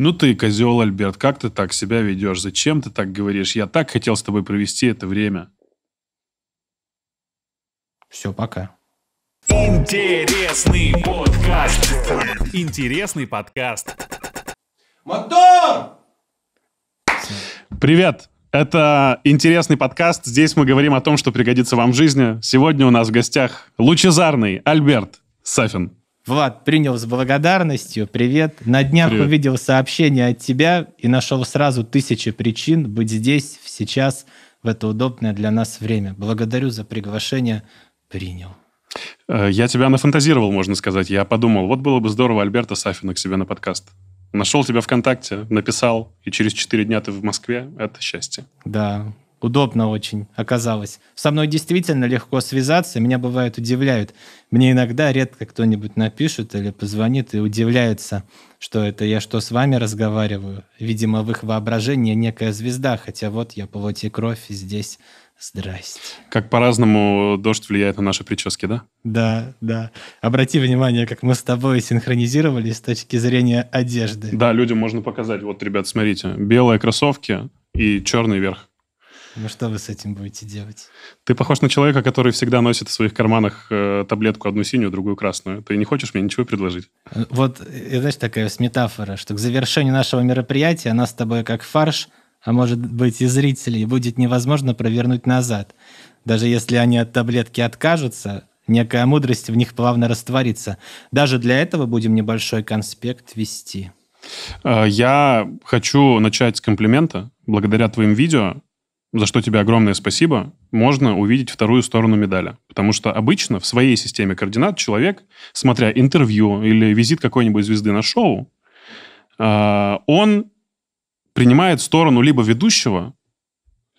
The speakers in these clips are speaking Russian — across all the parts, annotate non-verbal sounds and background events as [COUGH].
Ну ты козел, Альберт, как ты так себя ведешь? Зачем ты так говоришь? Я так хотел с тобой провести это время. Все, пока. Интересный подкаст. Интересный подкаст. Мотор! Привет! Это интересный подкаст. Здесь мы говорим о том, что пригодится вам в жизни. Сегодня у нас в гостях лучезарный Альберт Сафин. Влад принял с благодарностью. Привет. На днях Привет. увидел сообщение от тебя и нашел сразу тысячи причин быть здесь, сейчас, в это удобное для нас время. Благодарю за приглашение. Принял. Э, я тебя нафантазировал, можно сказать. Я подумал, вот было бы здорово Альберта Сафина к себе на подкаст. Нашел тебя ВКонтакте, написал, и через четыре дня ты в Москве. Это счастье. Да, удобно очень оказалось. Со мной действительно легко связаться, меня бывает удивляют. Мне иногда редко кто-нибудь напишет или позвонит и удивляется, что это я что с вами разговариваю. Видимо, в их воображении некая звезда, хотя вот я по и кровь здесь. Здрасте. Как по-разному дождь влияет на наши прически, да? Да, да. Обрати внимание, как мы с тобой синхронизировались с точки зрения одежды. Да, людям можно показать. Вот, ребят, смотрите, белые кроссовки и черный верх. Ну что вы с этим будете делать? Ты похож на человека, который всегда носит в своих карманах э, таблетку одну синюю, другую красную. Ты не хочешь мне ничего предложить? Э, вот, э, знаешь, такая метафора, что к завершению нашего мероприятия она с тобой как фарш, а может быть и зрителей, будет невозможно провернуть назад. Даже если они от таблетки откажутся, некая мудрость в них плавно растворится. Даже для этого будем небольшой конспект вести. Э, я хочу начать с комплимента. Благодаря твоим видео за что тебе огромное спасибо, можно увидеть вторую сторону медали. Потому что обычно в своей системе координат человек, смотря интервью или визит какой-нибудь звезды на шоу, а, он принимает сторону либо ведущего,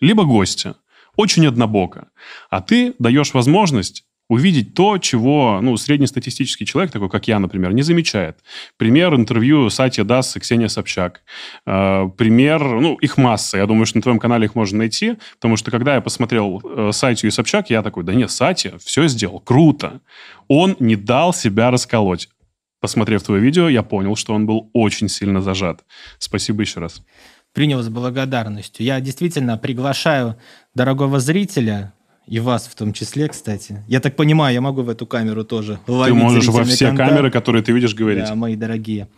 либо гостя. Очень однобоко. А ты даешь возможность увидеть то, чего ну, среднестатистический человек, такой как я, например, не замечает. Пример интервью Сати Дас и Ксения Собчак. Э, пример, ну, их масса. Я думаю, что на твоем канале их можно найти, потому что когда я посмотрел э, Сатью и Собчак, я такой, да нет, Сати все сделал, круто. Он не дал себя расколоть. Посмотрев твое видео, я понял, что он был очень сильно зажат. Спасибо еще раз принял с благодарностью. Я действительно приглашаю дорогого зрителя и вас в том числе, кстати. Я так понимаю, я могу в эту камеру тоже Ты можешь во все контакт. камеры, которые ты видишь, говорить. Да, мои дорогие.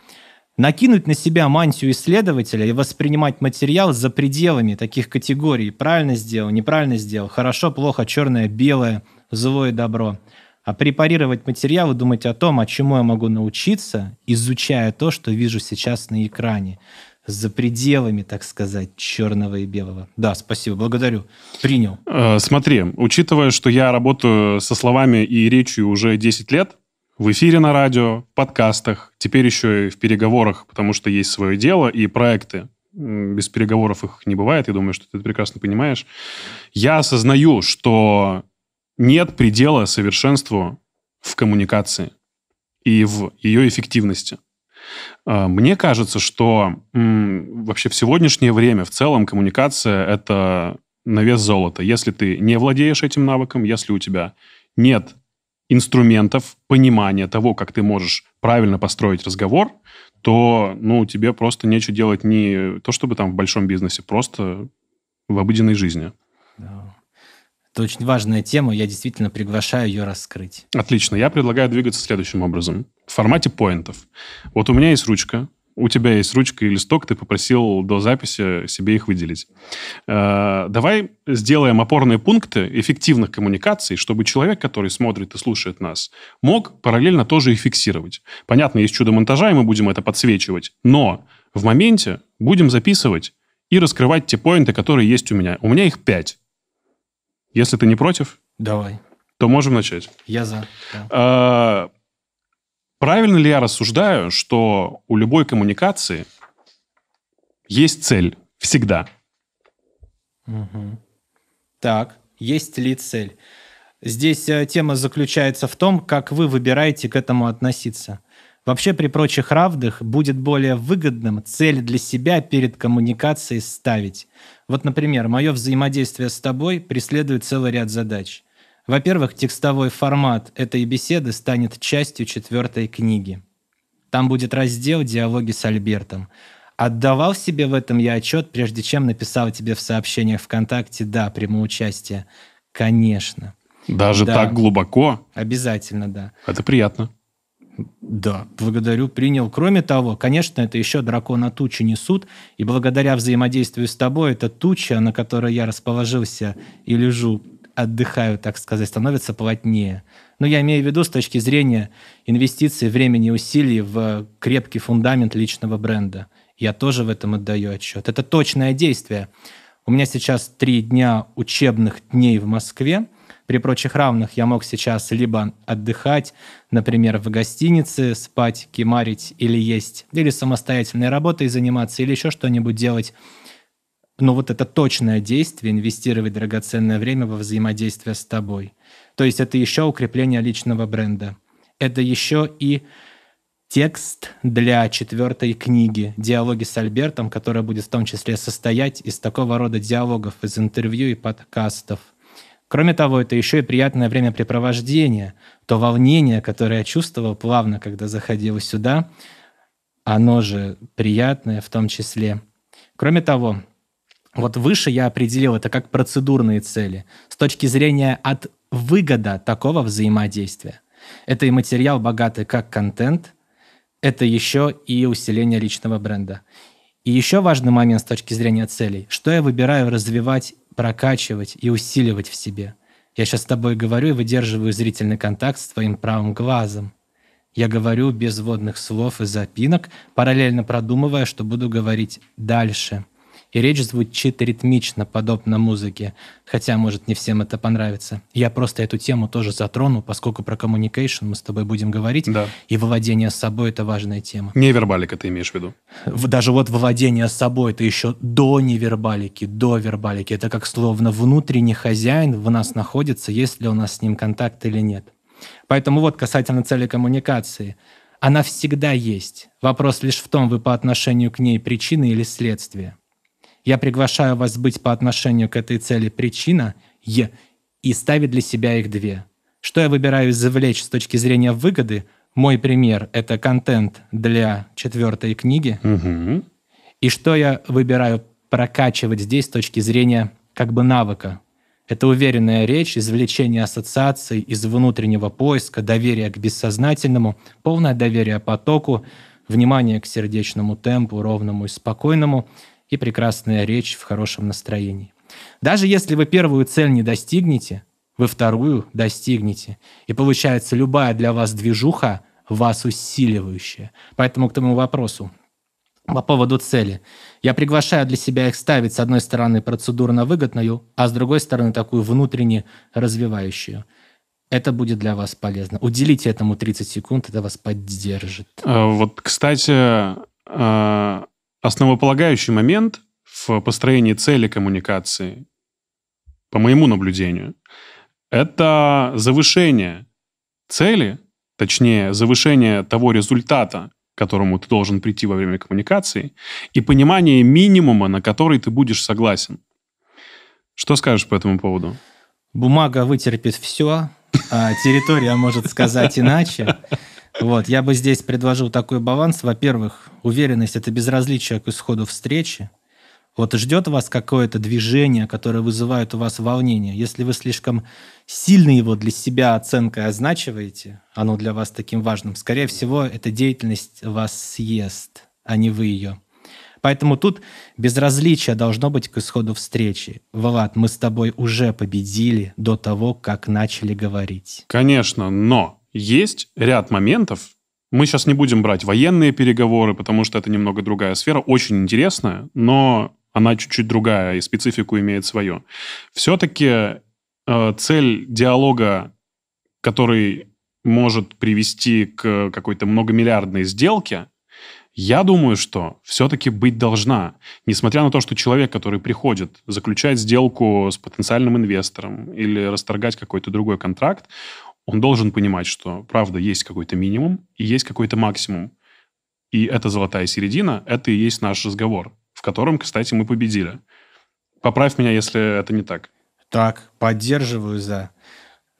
Накинуть на себя мантию исследователя и воспринимать материал за пределами таких категорий. Правильно сделал, неправильно сделал, хорошо, плохо, черное, белое, злое, добро. А препарировать материал и думать о том, о а чему я могу научиться, изучая то, что вижу сейчас на экране за пределами, так сказать, черного и белого. Да, спасибо, благодарю. Принял. Э, смотри, учитывая, что я работаю со словами и речью уже 10 лет, в эфире на радио, в подкастах, теперь еще и в переговорах, потому что есть свое дело и проекты. Без переговоров их не бывает, я думаю, что ты это прекрасно понимаешь. Я осознаю, что нет предела совершенству в коммуникации и в ее эффективности. Э, мне кажется, что вообще в сегодняшнее время в целом коммуникация — это на вес золота. Если ты не владеешь этим навыком, если у тебя нет инструментов понимания того, как ты можешь правильно построить разговор, то ну, тебе просто нечего делать не то, чтобы там в большом бизнесе, просто в обыденной жизни. Это очень важная тема, я действительно приглашаю ее раскрыть. Отлично, я предлагаю двигаться следующим образом. В формате поинтов. Вот у меня есть ручка, у тебя есть ручка и листок, ты попросил до записи себе их выделить. Э, давай сделаем опорные пункты эффективных коммуникаций, чтобы человек, который смотрит и слушает нас, мог параллельно тоже их фиксировать. Понятно, есть чудо монтажа, и мы будем это подсвечивать, но в моменте будем записывать и раскрывать те поинты, которые есть у меня. У меня их пять. Если ты не против, Давай. то можем начать. Я за. Да. А, правильно ли я рассуждаю, что у любой коммуникации есть цель всегда? Угу. Так, есть ли цель? Здесь э, тема заключается в том, как вы выбираете к этому относиться. Вообще при прочих равных будет более выгодным цель для себя перед коммуникацией ставить. Вот, например, мое взаимодействие с тобой преследует целый ряд задач. Во-первых, текстовой формат этой беседы станет частью четвертой книги. Там будет раздел «Диалоги с Альбертом». Отдавал себе в этом я отчет, прежде чем написал тебе в сообщениях ВКонтакте «Да, приму участие». Конечно. Даже да. так глубоко? Обязательно, да. Это приятно. Да, благодарю, принял. Кроме того, конечно, это еще дракона тучи несут, и благодаря взаимодействию с тобой эта туча, на которой я расположился и лежу, отдыхаю, так сказать, становится плотнее. Но я имею в виду с точки зрения инвестиций, времени и усилий в крепкий фундамент личного бренда. Я тоже в этом отдаю отчет. Это точное действие. У меня сейчас три дня учебных дней в Москве. При прочих равных я мог сейчас либо отдыхать, например, в гостинице, спать, кемарить или есть, или самостоятельной работой заниматься, или еще что-нибудь делать. Но вот это точное действие, инвестировать драгоценное время во взаимодействие с тобой. То есть это еще укрепление личного бренда. Это еще и текст для четвертой книги «Диалоги с Альбертом», которая будет в том числе состоять из такого рода диалогов, из интервью и подкастов – Кроме того, это еще и приятное времяпрепровождение. То волнение, которое я чувствовал плавно, когда заходил сюда, оно же приятное в том числе. Кроме того, вот выше я определил это как процедурные цели с точки зрения от выгода такого взаимодействия. Это и материал богатый как контент, это еще и усиление личного бренда. И еще важный момент с точки зрения целей, что я выбираю развивать прокачивать и усиливать в себе. Я сейчас с тобой говорю и выдерживаю зрительный контакт с твоим правым глазом. Я говорю без водных слов и запинок, параллельно продумывая, что буду говорить дальше – и речь звучит ритмично, подобно музыке. Хотя, может, не всем это понравится. Я просто эту тему тоже затрону, поскольку про communication мы с тобой будем говорить, да. и владение с собой – это важная тема. Невербалика ты имеешь в виду? Даже вот владение с собой – это еще до невербалики, до вербалики. Это как словно внутренний хозяин в нас находится, есть ли у нас с ним контакт или нет. Поэтому вот касательно цели коммуникации – она всегда есть. Вопрос лишь в том, вы по отношению к ней причины или следствия. Я приглашаю вас быть по отношению к этой цели причина Е и ставить для себя их две. Что я выбираю извлечь с точки зрения выгоды? Мой пример – это контент для четвертой книги. Угу. И что я выбираю прокачивать здесь с точки зрения как бы навыка? Это уверенная речь, извлечение ассоциаций из внутреннего поиска, доверие к бессознательному, полное доверие потоку, внимание к сердечному темпу, ровному и спокойному – и прекрасная речь в хорошем настроении. Даже если вы первую цель не достигнете, вы вторую достигнете. И получается, любая для вас движуха вас усиливающая. Поэтому к тому вопросу по поводу цели. Я приглашаю для себя их ставить, с одной стороны, процедурно выгодную, а с другой стороны, такую внутренне развивающую. Это будет для вас полезно. Уделите этому 30 секунд, это вас поддержит. А, вот, кстати, а, основополагающий момент в построении цели коммуникации, по моему наблюдению, это завышение цели, точнее, завышение того результата, к которому ты должен прийти во время коммуникации, и понимание минимума, на который ты будешь согласен. Что скажешь по этому поводу? Бумага вытерпит все, а территория может сказать иначе. Вот, я бы здесь предложил такой баланс. Во-первых, уверенность – это безразличие к исходу встречи. Вот ждет вас какое-то движение, которое вызывает у вас волнение. Если вы слишком сильно его для себя оценкой означиваете, оно для вас таким важным, скорее всего, эта деятельность вас съест, а не вы ее. Поэтому тут безразличие должно быть к исходу встречи. Влад, мы с тобой уже победили до того, как начали говорить. Конечно, но есть ряд моментов, мы сейчас не будем брать военные переговоры, потому что это немного другая сфера, очень интересная, но она чуть-чуть другая и специфику имеет свою. Все-таки э, цель диалога, который может привести к какой-то многомиллиардной сделке, я думаю, что все-таки быть должна. Несмотря на то, что человек, который приходит заключать сделку с потенциальным инвестором или расторгать какой-то другой контракт, он должен понимать, что правда есть какой-то минимум и есть какой-то максимум. И эта золотая середина, это и есть наш разговор, в котором, кстати, мы победили. Поправь меня, если это не так. Так, поддерживаю за.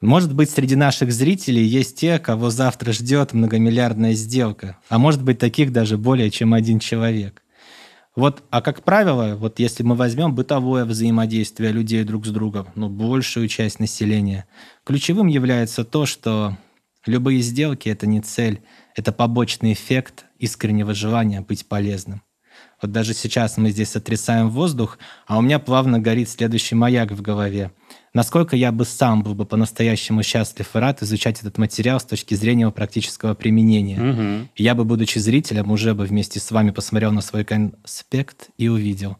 Может быть, среди наших зрителей есть те, кого завтра ждет многомиллиардная сделка, а может быть, таких даже более чем один человек. Вот, а как правило, вот если мы возьмем бытовое взаимодействие людей друг с другом, ну, большую часть населения, ключевым является то, что любые сделки — это не цель, это побочный эффект искреннего желания быть полезным. Вот даже сейчас мы здесь отрицаем воздух, а у меня плавно горит следующий маяк в голове. Насколько я бы сам был бы по-настоящему счастлив и рад изучать этот материал с точки зрения его практического применения. Угу. Я бы, будучи зрителем, уже бы вместе с вами посмотрел на свой конспект и увидел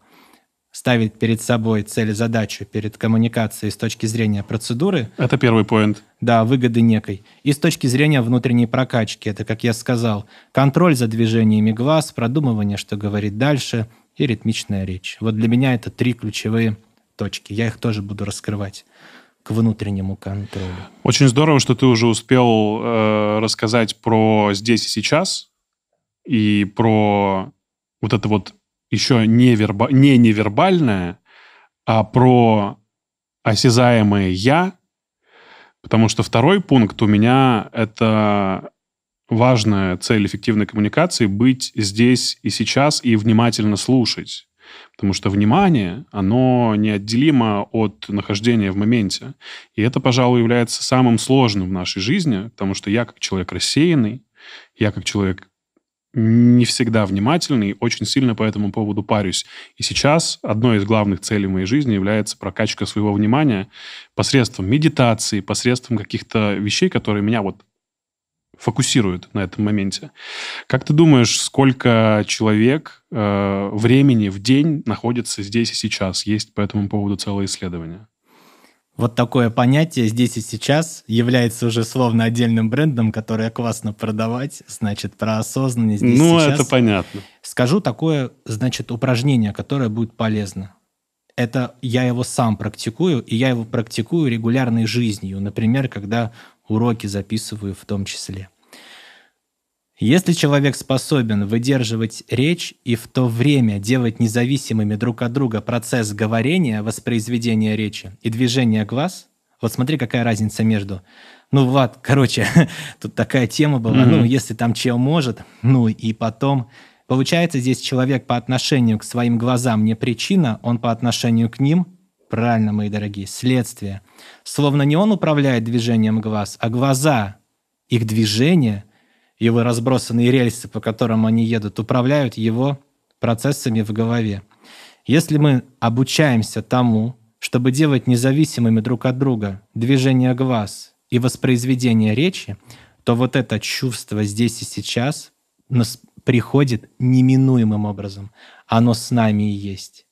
ставить перед собой цель и задачу перед коммуникацией с точки зрения процедуры. Это первый поинт. Да, выгоды некой. И с точки зрения внутренней прокачки, это, как я сказал, контроль за движениями глаз, продумывание, что говорить дальше, и ритмичная речь. Вот для меня это три ключевые точки. Я их тоже буду раскрывать к внутреннему контролю. Очень здорово, что ты уже успел э, рассказать про здесь и сейчас и про вот это вот еще не, верба, не невербальное, а про осязаемое «я», потому что второй пункт у меня — это важная цель эффективной коммуникации — быть здесь и сейчас и внимательно слушать. Потому что внимание, оно неотделимо от нахождения в моменте. И это, пожалуй, является самым сложным в нашей жизни, потому что я как человек рассеянный, я как человек не всегда внимательный, очень сильно по этому поводу парюсь. И сейчас одной из главных целей моей жизни является прокачка своего внимания посредством медитации, посредством каких-то вещей, которые меня вот фокусируют на этом моменте. Как ты думаешь, сколько человек э, времени в день находится здесь и сейчас? Есть по этому поводу целое исследование? вот такое понятие здесь и сейчас является уже словно отдельным брендом, который классно продавать, значит, про осознанность здесь Ну, сейчас. это понятно. Скажу такое, значит, упражнение, которое будет полезно. Это я его сам практикую, и я его практикую регулярной жизнью, например, когда уроки записываю в том числе. Если человек способен выдерживать речь и в то время делать независимыми друг от друга процесс говорения, воспроизведения речи и движения глаз, вот смотри, какая разница между. Ну, Влад, [LAUGHS] короче, тут такая тема была, mm-hmm. ну, если там чел может, ну и потом. Получается, здесь человек по отношению к своим глазам не причина, он по отношению к ним, правильно, мои дорогие, следствие. Словно не он управляет движением глаз, а глаза, их движение – его разбросанные рельсы, по которым они едут, управляют его процессами в голове. Если мы обучаемся тому, чтобы делать независимыми друг от друга движение глаз и воспроизведение речи, то вот это чувство здесь и сейчас нас приходит неминуемым образом. Оно с нами и есть.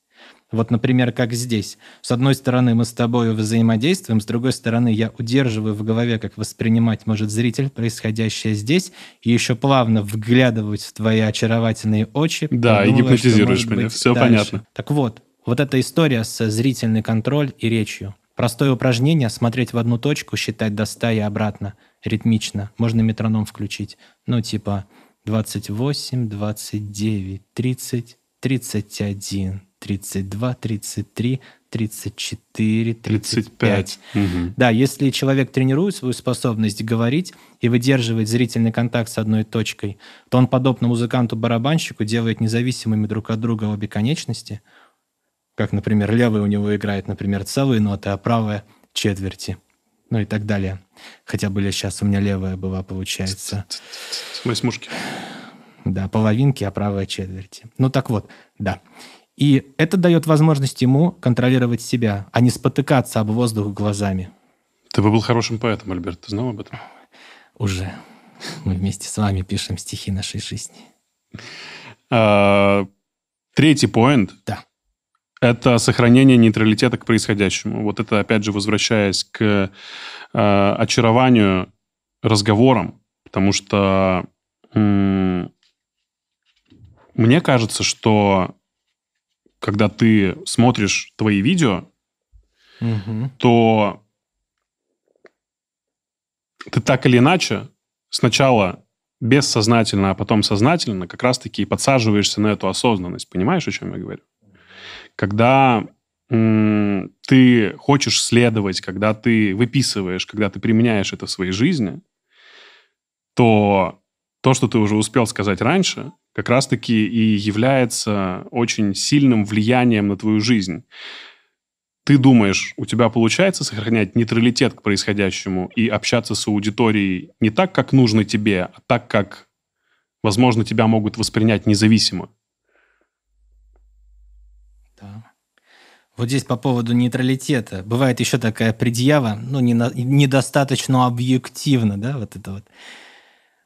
Вот, например, как здесь. С одной стороны, мы с тобой взаимодействуем, с другой стороны, я удерживаю в голове, как воспринимать может зритель происходящее здесь, и еще плавно вглядываюсь в твои очаровательные очи. Да, и гипнотизируешь меня, все дальше. понятно. Так вот, вот эта история с зрительный контроль и речью. Простое упражнение – смотреть в одну точку, считать до 100 и обратно, ритмично. Можно метроном включить. Ну, типа 28, 29, 30, 31, 32, 33, 34, 35. 35. Угу. Да, если человек тренирует свою способность говорить и выдерживать зрительный контакт с одной точкой, то он, подобно музыканту-барабанщику, делает независимыми друг от друга обе конечности, как, например, левая у него играет, например, целые ноты, а правая — четверти, ну и так далее. Хотя были сейчас у меня левая была, получается. Восьмушки. Да, половинки, а правая четверти. Ну так вот, да. И это дает возможность ему контролировать себя, а не спотыкаться об воздух глазами. Ты бы был хорошим поэтом, Альберт. Ты знал об этом? Уже. Мы вместе с вами пишем стихи нашей жизни. А, третий поинт. Да. Это сохранение нейтралитета к происходящему. Вот это, опять же, возвращаясь к а, очарованию разговором, потому что м- мне кажется, что когда ты смотришь твои видео, угу. то ты так или иначе сначала бессознательно, а потом сознательно как раз-таки и подсаживаешься на эту осознанность. Понимаешь, о чем я говорю? Когда ты хочешь следовать, когда ты выписываешь, когда ты применяешь это в своей жизни, то то, что ты уже успел сказать раньше, как раз-таки и является очень сильным влиянием на твою жизнь. Ты думаешь, у тебя получается сохранять нейтралитет к происходящему и общаться с аудиторией не так, как нужно тебе, а так, как, возможно, тебя могут воспринять независимо? Да. Вот здесь по поводу нейтралитета. Бывает еще такая предъява, ну, не на, недостаточно объективно, да, вот это вот.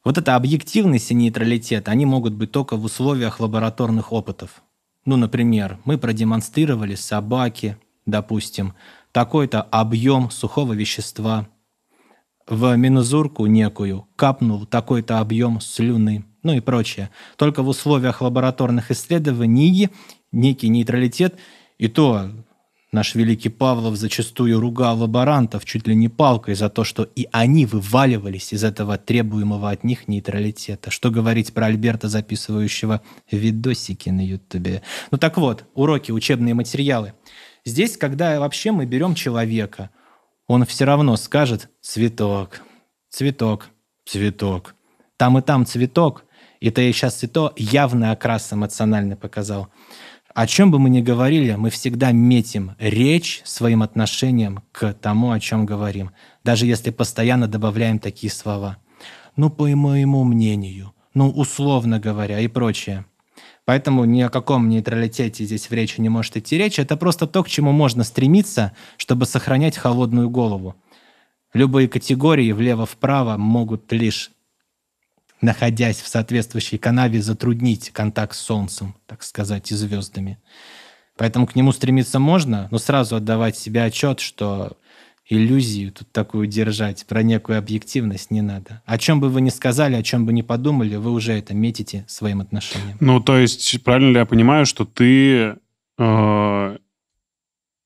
Вот эта объективность и нейтралитет, они могут быть только в условиях лабораторных опытов. Ну, например, мы продемонстрировали собаке, допустим, такой-то объем сухого вещества, в менозурку некую капнул такой-то объем слюны, ну и прочее. Только в условиях лабораторных исследований некий нейтралитет, и то Наш великий Павлов зачастую ругал лаборантов чуть ли не палкой за то, что и они вываливались из этого требуемого от них нейтралитета. Что говорить про Альберта, записывающего видосики на Ютубе. Ну так вот, уроки, учебные материалы. Здесь, когда вообще мы берем человека, он все равно скажет «цветок, цветок, цветок». Там и там цветок, и ты сейчас и то явный окрас эмоциональный показал – о чем бы мы ни говорили, мы всегда метим речь своим отношением к тому, о чем говорим, даже если постоянно добавляем такие слова. Ну, по моему мнению, ну, условно говоря и прочее. Поэтому ни о каком нейтралитете здесь в речи не может идти речь. Это просто то, к чему можно стремиться, чтобы сохранять холодную голову. Любые категории влево-вправо могут лишь находясь в соответствующей канаве, затруднить контакт с Солнцем, так сказать, и звездами. Поэтому к нему стремиться можно, но сразу отдавать себе отчет, что иллюзию тут такую держать, про некую объективность не надо. О чем бы вы ни сказали, о чем бы ни подумали, вы уже это метите своим отношением. Ну, то есть, правильно ли я понимаю, что ты э,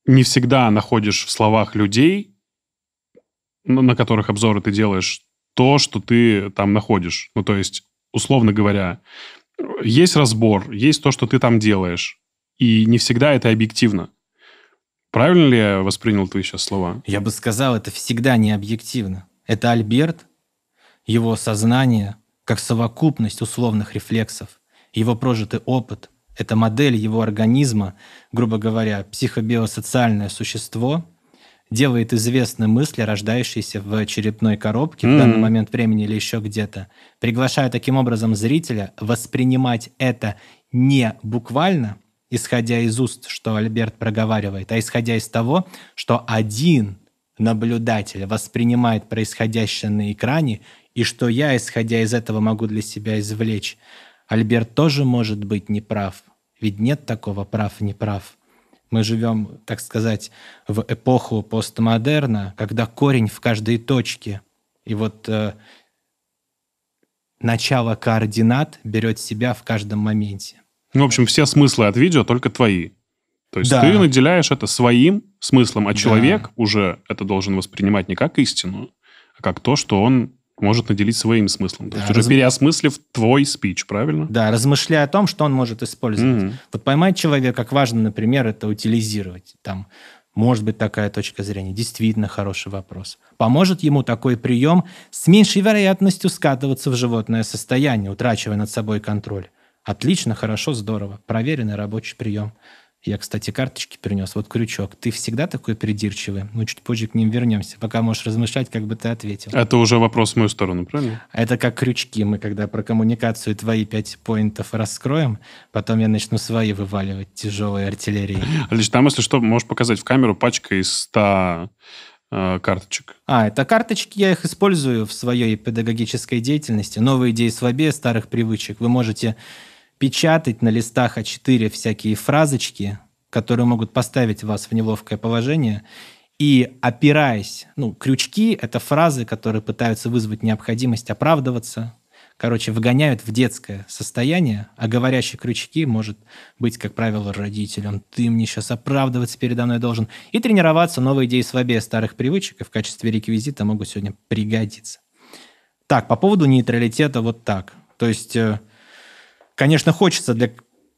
не всегда находишь в словах людей, на которых обзоры ты делаешь то, что ты там находишь. Ну, то есть, условно говоря, есть разбор, есть то, что ты там делаешь. И не всегда это объективно. Правильно ли я воспринял твои сейчас слова? Я бы сказал, это всегда не объективно. Это Альберт, его сознание, как совокупность условных рефлексов, его прожитый опыт, это модель его организма, грубо говоря, психобиосоциальное существо, делает известны мысли, рождающиеся в черепной коробке mm-hmm. в данный момент времени или еще где-то, приглашая таким образом зрителя воспринимать это не буквально, исходя из уст, что Альберт проговаривает, а исходя из того, что один наблюдатель воспринимает происходящее на экране, и что я, исходя из этого, могу для себя извлечь. Альберт тоже может быть неправ, ведь нет такого прав-неправ. прав неправ мы живем, так сказать, в эпоху постмодерна, когда корень в каждой точке. И вот э, начало координат берет себя в каждом моменте. Ну, в общем, все смыслы от видео только твои. То есть да. ты наделяешь это своим смыслом, а человек да. уже это должен воспринимать не как истину, а как то, что он может наделить своим смыслом. Да, То есть раз... уже переосмыслив твой спич, правильно? Да, размышляя о том, что он может использовать. Угу. Вот поймать человека, как важно, например, это утилизировать. Там, может быть, такая точка зрения. Действительно хороший вопрос. Поможет ему такой прием с меньшей вероятностью скатываться в животное состояние, утрачивая над собой контроль. Отлично, хорошо, здорово. Проверенный рабочий прием. Я, кстати, карточки принес. Вот крючок. Ты всегда такой придирчивый? Ну, чуть позже к ним вернемся. Пока можешь размышлять, как бы ты ответил. Это уже вопрос в мою сторону, правильно? Это как крючки. Мы когда про коммуникацию твои пять поинтов раскроем, потом я начну свои вываливать тяжелой артиллерией. Лишь там, если что, можешь показать в камеру пачка из 100 э, карточек? А, это карточки, я их использую в своей педагогической деятельности. Новые идеи слабее старых привычек. Вы можете печатать на листах А4 всякие фразочки, которые могут поставить вас в неловкое положение, и опираясь, ну, крючки — это фразы, которые пытаются вызвать необходимость оправдываться, короче, выгоняют в детское состояние, а говорящие крючки может быть, как правило, родителем. Ты мне сейчас оправдываться передо мной должен. И тренироваться новые идеи слабее старых привычек и в качестве реквизита могут сегодня пригодиться. Так, по поводу нейтралитета вот так. То есть э, Конечно, хочется для,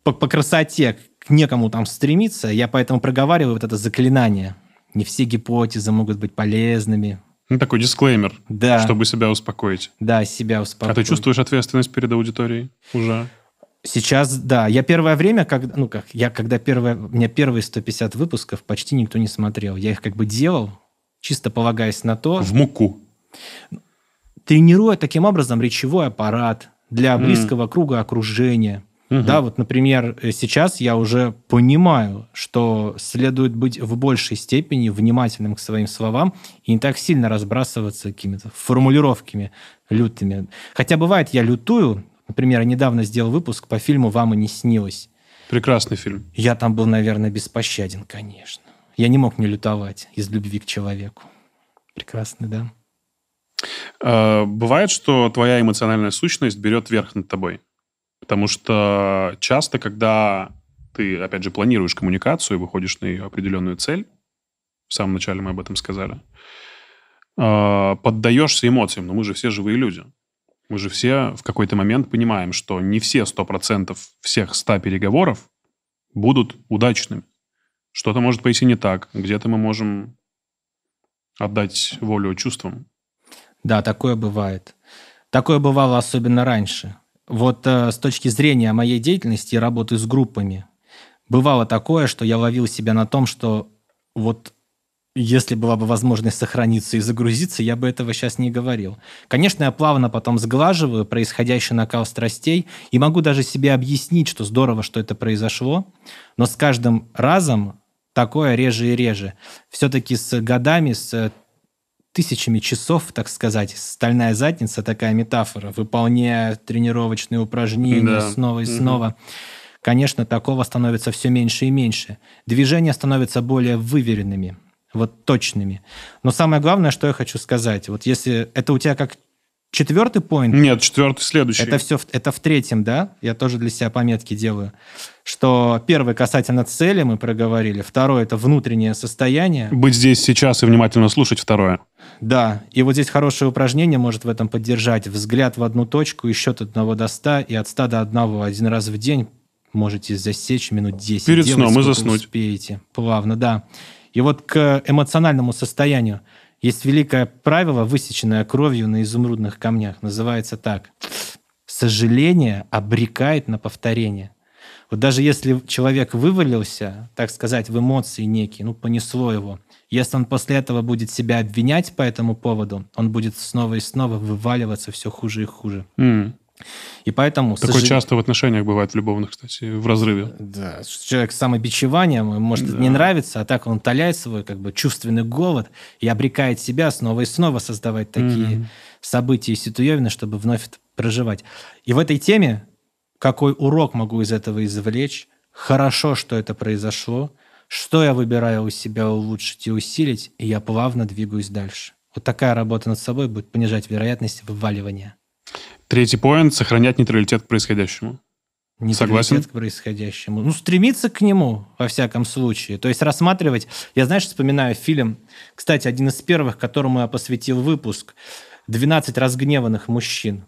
по, по красоте к некому там стремиться, я поэтому проговариваю вот это заклинание. Не все гипотезы могут быть полезными. Ну, такой дисклеймер, да. чтобы себя успокоить. Да, себя успокоить. А ты чувствуешь ответственность перед аудиторией уже? Сейчас, да. Я первое время, когда, ну как, я когда первое, у меня первые 150 выпусков почти никто не смотрел. Я их как бы делал, чисто полагаясь на то... В муку. Тренируя таким образом речевой аппарат, для близкого mm. круга окружения. Угу. Да, вот, например, э, сейчас я уже понимаю, что следует быть в большей степени внимательным к своим словам и не так сильно разбрасываться какими-то формулировками лютыми. Хотя бывает, я лютую. Например, я недавно сделал выпуск по фильму «Вам и не снилось». Прекрасный фильм. Я там был, наверное, беспощаден, конечно. Я не мог не лютовать из любви к человеку. Прекрасный, да? Э, бывает, что твоя эмоциональная сущность берет верх над тобой. Потому что часто, когда ты, опять же, планируешь коммуникацию и выходишь на ее определенную цель, в самом начале мы об этом сказали, э, поддаешься эмоциям, но мы же все живые люди. Мы же все в какой-то момент понимаем, что не все 100% всех 100 переговоров будут удачными. Что-то может пойти не так, где-то мы можем отдать волю чувствам. Да, такое бывает. Такое бывало особенно раньше. Вот э, с точки зрения моей деятельности и работы с группами, бывало такое, что я ловил себя на том, что вот если была бы возможность сохраниться и загрузиться, я бы этого сейчас не говорил. Конечно, я плавно потом сглаживаю происходящий накал страстей и могу даже себе объяснить, что здорово, что это произошло, но с каждым разом такое реже и реже. Все-таки с годами, с э, тысячами часов, так сказать, стальная задница, такая метафора, выполняя тренировочные упражнения да. снова и угу. снова. Конечно, такого становится все меньше и меньше. Движения становятся более выверенными, вот точными. Но самое главное, что я хочу сказать, вот если это у тебя как Четвертый поинт. Нет, четвертый следующий. Это все это в третьем, да? Я тоже для себя пометки делаю. Что первый касательно цели мы проговорили, второе это внутреннее состояние. Быть здесь сейчас и внимательно слушать второе. Да, и вот здесь хорошее упражнение может в этом поддержать. Взгляд в одну точку и счет от 1 до ста и от ста до одного один раз в день можете засечь минут 10. Перед Делать, сном и заснуть. Успеете. Плавно, да. И вот к эмоциональному состоянию – есть великое правило, высеченное кровью на изумрудных камнях. Называется так. Сожаление обрекает на повторение. Вот даже если человек вывалился, так сказать, в эмоции некие, ну, понесло его, если он после этого будет себя обвинять по этому поводу, он будет снова и снова вываливаться все хуже и хуже. Mm. И поэтому... Такое сожал... часто в отношениях бывает в любовных, кстати, в разрыве. Да, человек с самобичеванием, может, да. не нравится, а так он таляет свой как бы чувственный голод и обрекает себя снова и снова создавать такие mm-hmm. события и ситуевины, чтобы вновь это проживать. И в этой теме какой урок могу из этого извлечь? Хорошо, что это произошло. Что я выбираю у себя улучшить и усилить, и я плавно двигаюсь дальше. Вот такая работа над собой будет понижать вероятность вываливания. Третий поинт – сохранять нейтралитет к происходящему. Нейтралитет Согласен. к происходящему. Ну, стремиться к нему, во всяком случае. То есть рассматривать... Я, знаешь, вспоминаю фильм, кстати, один из первых, которому я посвятил выпуск, «12 разгневанных мужчин».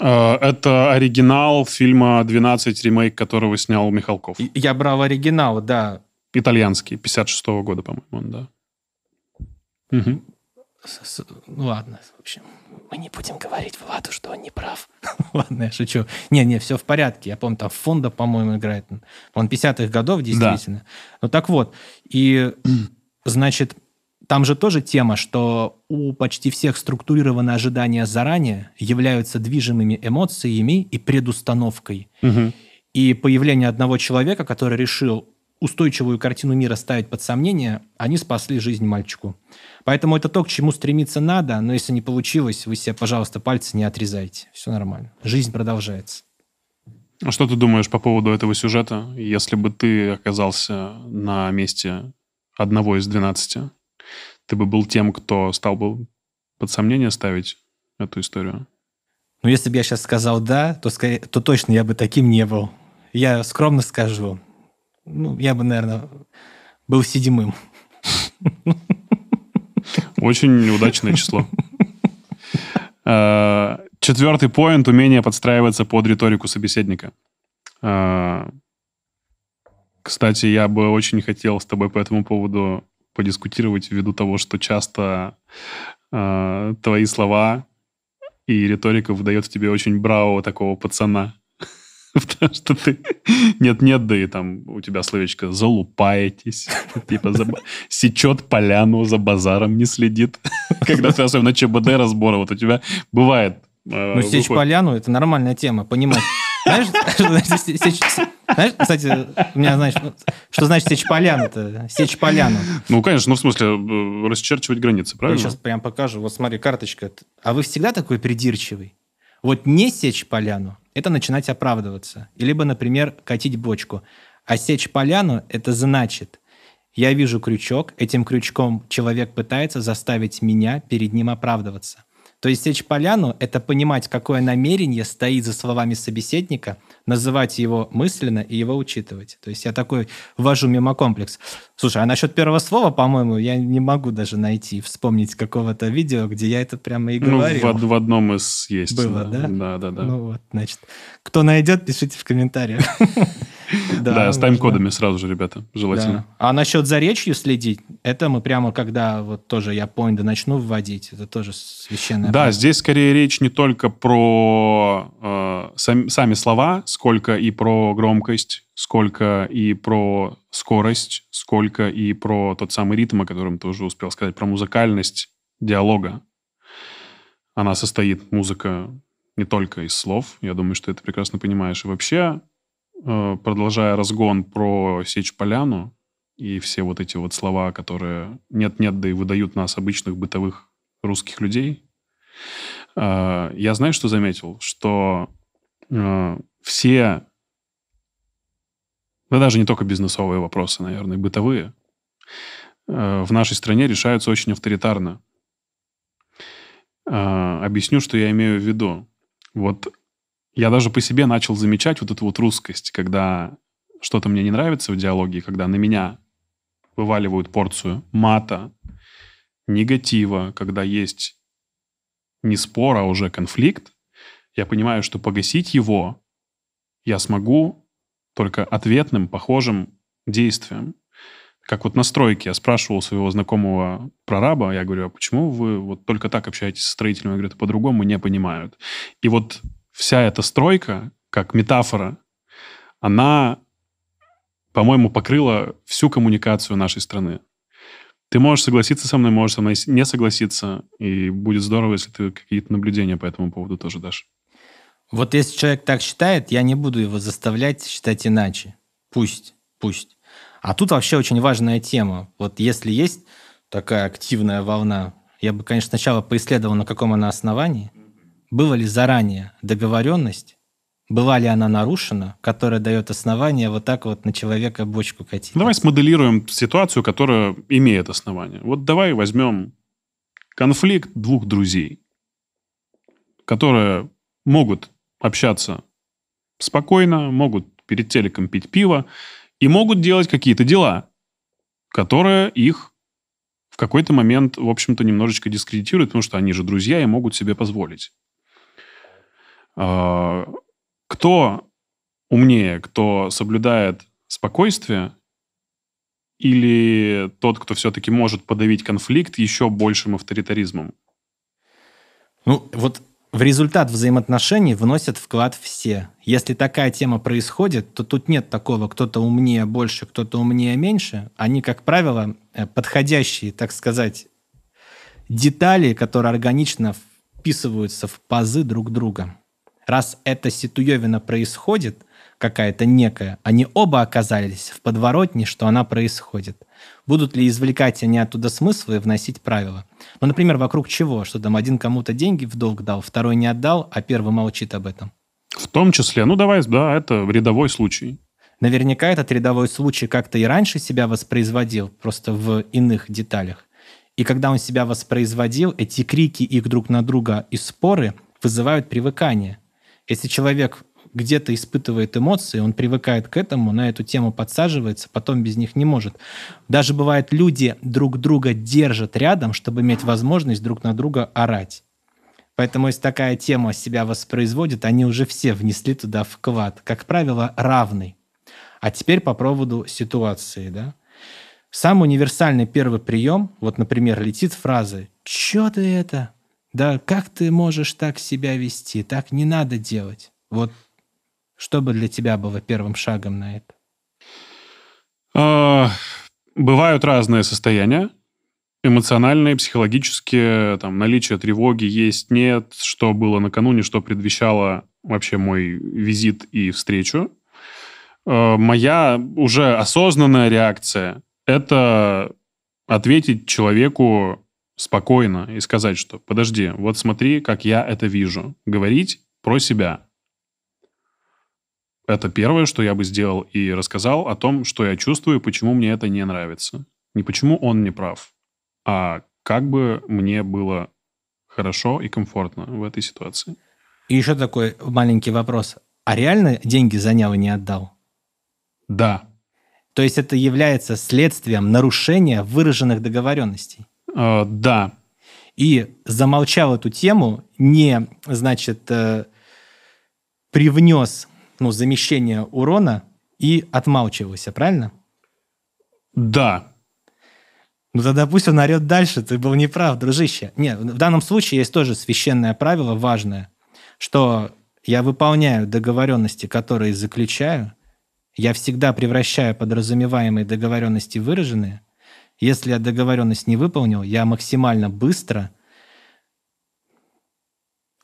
Э, это оригинал фильма «12», ремейк которого снял Михалков. Я брал оригинал, да. Итальянский, 56-го года, по-моему, да. Угу. С, ну ладно, в общем, мы не будем говорить Владу, что он не прав. [LAUGHS] ладно, я шучу. Не-не, все в порядке. Я помню, там Фонда, по-моему, играет. Он 50-х годов, действительно. Да. Ну так вот, и, [CLEARS THROAT] значит, там же тоже тема, что у почти всех структурированы ожидания заранее, являются движимыми эмоциями и предустановкой. Угу. И появление одного человека, который решил, устойчивую картину мира ставить под сомнение, они спасли жизнь мальчику. Поэтому это то, к чему стремиться надо, но если не получилось, вы себе, пожалуйста, пальцы не отрезайте. Все нормально. Жизнь продолжается. А Что ты думаешь по поводу этого сюжета, если бы ты оказался на месте одного из 12? Ты бы был тем, кто стал бы под сомнение ставить эту историю? Ну, если бы я сейчас сказал «да», то, скорее, то точно я бы таким не был. Я скромно скажу, ну, я бы, наверное, был седьмым. Очень неудачное число. Э, Четвертый поинт – умение подстраиваться под риторику собеседника. Э, кстати, я бы очень хотел с тобой по этому поводу подискутировать ввиду того, что часто э, твои слова и риторика выдает тебе очень бравого такого пацана. [LAUGHS] Потому что ты [LAUGHS] нет-нет, да и там у тебя словечко «залупаетесь», [LAUGHS] типа «сечет поляну, за базаром не следит». Когда ты особенно ЧБД разбора, вот у тебя бывает... Э, ну, сечь поляну – это нормальная тема, понимать. Знаешь, знаешь, кстати, у меня, знаешь, ну, что значит сечь поляну-то? Сечь поляну. Ну, конечно, ну, в смысле, э, расчерчивать границы, правильно? Я сейчас прям покажу. Вот смотри, карточка. А вы всегда такой придирчивый? Вот не сечь поляну, это начинать оправдываться. И либо, например, катить бочку. А поляну – это значит, я вижу крючок, этим крючком человек пытается заставить меня перед ним оправдываться. То есть сечь поляну – это понимать, какое намерение стоит за словами собеседника, называть его мысленно и его учитывать. То есть я такой ввожу комплекс. Слушай, а насчет первого слова, по-моему, я не могу даже найти, вспомнить какого-то видео, где я это прямо и ну, говорил. Ну, в, в одном из есть. Было, да? Да, да, да. Ну вот, значит, кто найдет, пишите в комментариях. [LAUGHS] Да, да с тайм-кодами сразу же, ребята, желательно. А насчет за речью следить, это мы прямо, когда вот тоже я поинты начну вводить, это тоже священное. Да, здесь скорее речь не только про э, сами слова, сколько и про громкость, сколько и про скорость, сколько и про тот самый ритм, о котором ты уже успел сказать, про музыкальность диалога. Она состоит, музыка, не только из слов. Я думаю, что ты прекрасно понимаешь. И вообще, э, продолжая разгон про сечь поляну и все вот эти вот слова, которые нет-нет, да и выдают нас, обычных бытовых русских людей, э, я знаю, что заметил, что э, все да даже не только бизнесовые вопросы, наверное, бытовые, э, в нашей стране решаются очень авторитарно. Э, объясню, что я имею в виду. Вот я даже по себе начал замечать вот эту вот русскость, когда что-то мне не нравится в диалоге, когда на меня вываливают порцию мата, негатива, когда есть не спор, а уже конфликт, я понимаю, что погасить его я смогу только ответным, похожим действием. Как вот на стройке я спрашивал своего знакомого прораба, я говорю, а почему вы вот только так общаетесь с строителем? Он говорит, «А по-другому не понимают. И вот вся эта стройка, как метафора, она, по-моему, покрыла всю коммуникацию нашей страны. Ты можешь согласиться со мной, можешь со мной не согласиться, и будет здорово, если ты какие-то наблюдения по этому поводу тоже дашь. Вот если человек так считает, я не буду его заставлять считать иначе. Пусть, пусть. А тут вообще очень важная тема. Вот если есть такая активная волна, я бы, конечно, сначала поисследовал, на каком она основании. Была ли заранее договоренность, была ли она нарушена, которая дает основание вот так вот на человека бочку катить. Давай смоделируем ситуацию, которая имеет основание. Вот давай возьмем конфликт двух друзей, которые могут общаться спокойно, могут перед телеком пить пиво и могут делать какие-то дела, которые их в какой-то момент, в общем-то, немножечко дискредитируют, потому что они же друзья и могут себе позволить. А, кто умнее, кто соблюдает спокойствие или тот, кто все-таки может подавить конфликт еще большим авторитаризмом? Ну, вот в результат взаимоотношений вносят вклад все. Если такая тема происходит, то тут нет такого, кто-то умнее больше, кто-то умнее меньше. Они, как правило, э, подходящие, так сказать, детали, которые органично вписываются в пазы друг друга. Раз эта ситуевина происходит, какая-то некая, они оба оказались в подворотне, что она происходит будут ли извлекать они оттуда смыслы и вносить правила. Ну, например, вокруг чего? Что там один кому-то деньги в долг дал, второй не отдал, а первый молчит об этом. В том числе, ну давай, да, это рядовой случай. Наверняка этот рядовой случай как-то и раньше себя воспроизводил, просто в иных деталях. И когда он себя воспроизводил, эти крики их друг на друга и споры вызывают привыкание. Если человек где-то испытывает эмоции, он привыкает к этому, на эту тему подсаживается, потом без них не может. Даже бывает, люди друг друга держат рядом, чтобы иметь возможность друг на друга орать. Поэтому если такая тема себя воспроизводит, они уже все внесли туда вклад. Как правило, равный. А теперь по поводу ситуации, да? Самый универсальный первый прием, вот, например, летит фраза «Чё ты это? Да как ты можешь так себя вести? Так не надо делать». Вот что бы для тебя было первым шагом на это? А, бывают разные состояния эмоциональные, психологические, там, наличие тревоги есть, нет, что было накануне, что предвещало вообще мой визит и встречу. А, моя уже осознанная реакция – это ответить человеку спокойно и сказать, что подожди, вот смотри, как я это вижу. Говорить про себя. Это первое, что я бы сделал и рассказал о том, что я чувствую почему мне это не нравится. Не почему он не прав, а как бы мне было хорошо и комфортно в этой ситуации. И еще такой маленький вопрос. А реально деньги занял и не отдал? Да. То есть это является следствием нарушения выраженных договоренностей? Э, да. И замолчал эту тему, не, значит, э, привнес ну, замещение урона и отмалчивался, правильно? Да. Ну тогда пусть он орет дальше, ты был неправ, дружище. Нет, в данном случае есть тоже священное правило важное, что я выполняю договоренности, которые заключаю, я всегда превращаю подразумеваемые договоренности выраженные. Если я договоренность не выполнил, я максимально быстро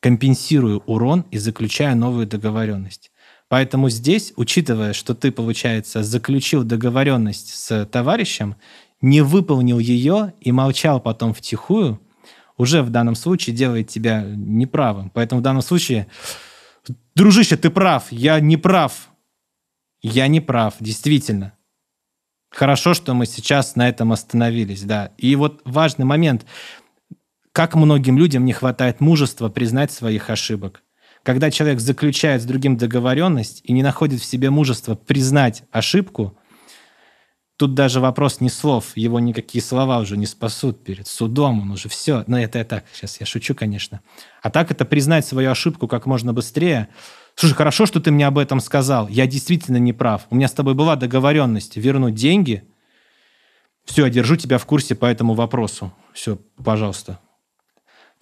компенсирую урон и заключаю новую договоренность. Поэтому здесь, учитывая, что ты, получается, заключил договоренность с товарищем, не выполнил ее и молчал потом втихую, уже в данном случае делает тебя неправым. Поэтому в данном случае, дружище, ты прав, я не прав. Я не прав, действительно. Хорошо, что мы сейчас на этом остановились, да. И вот важный момент. Как многим людям не хватает мужества признать своих ошибок. Когда человек заключает с другим договоренность и не находит в себе мужества признать ошибку, тут даже вопрос не слов, его никакие слова уже не спасут перед судом, он уже все. Но ну, это я так, сейчас я шучу, конечно. А так это признать свою ошибку как можно быстрее. Слушай, хорошо, что ты мне об этом сказал. Я действительно не прав. У меня с тобой была договоренность вернуть деньги. Все, я держу тебя в курсе по этому вопросу. Все, пожалуйста,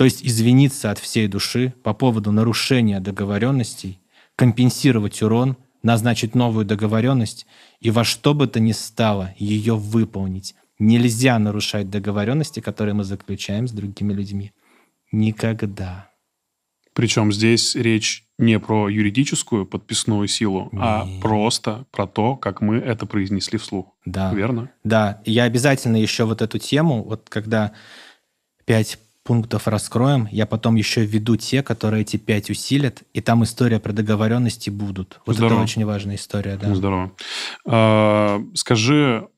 то есть извиниться от всей души по поводу нарушения договоренностей, компенсировать урон, назначить новую договоренность и во что бы то ни стало ее выполнить. Нельзя нарушать договоренности, которые мы заключаем с другими людьми. Никогда. Причем здесь речь не про юридическую подписную силу, а не. а просто про то, как мы это произнесли вслух. Да. Верно? Да. Я обязательно еще вот эту тему, вот когда пять пунктов раскроем, я потом еще введу те, которые эти пять усилят, и там история про договоренности будут. Вот Здорово. это очень важная история, да. Здорово. А, скажи,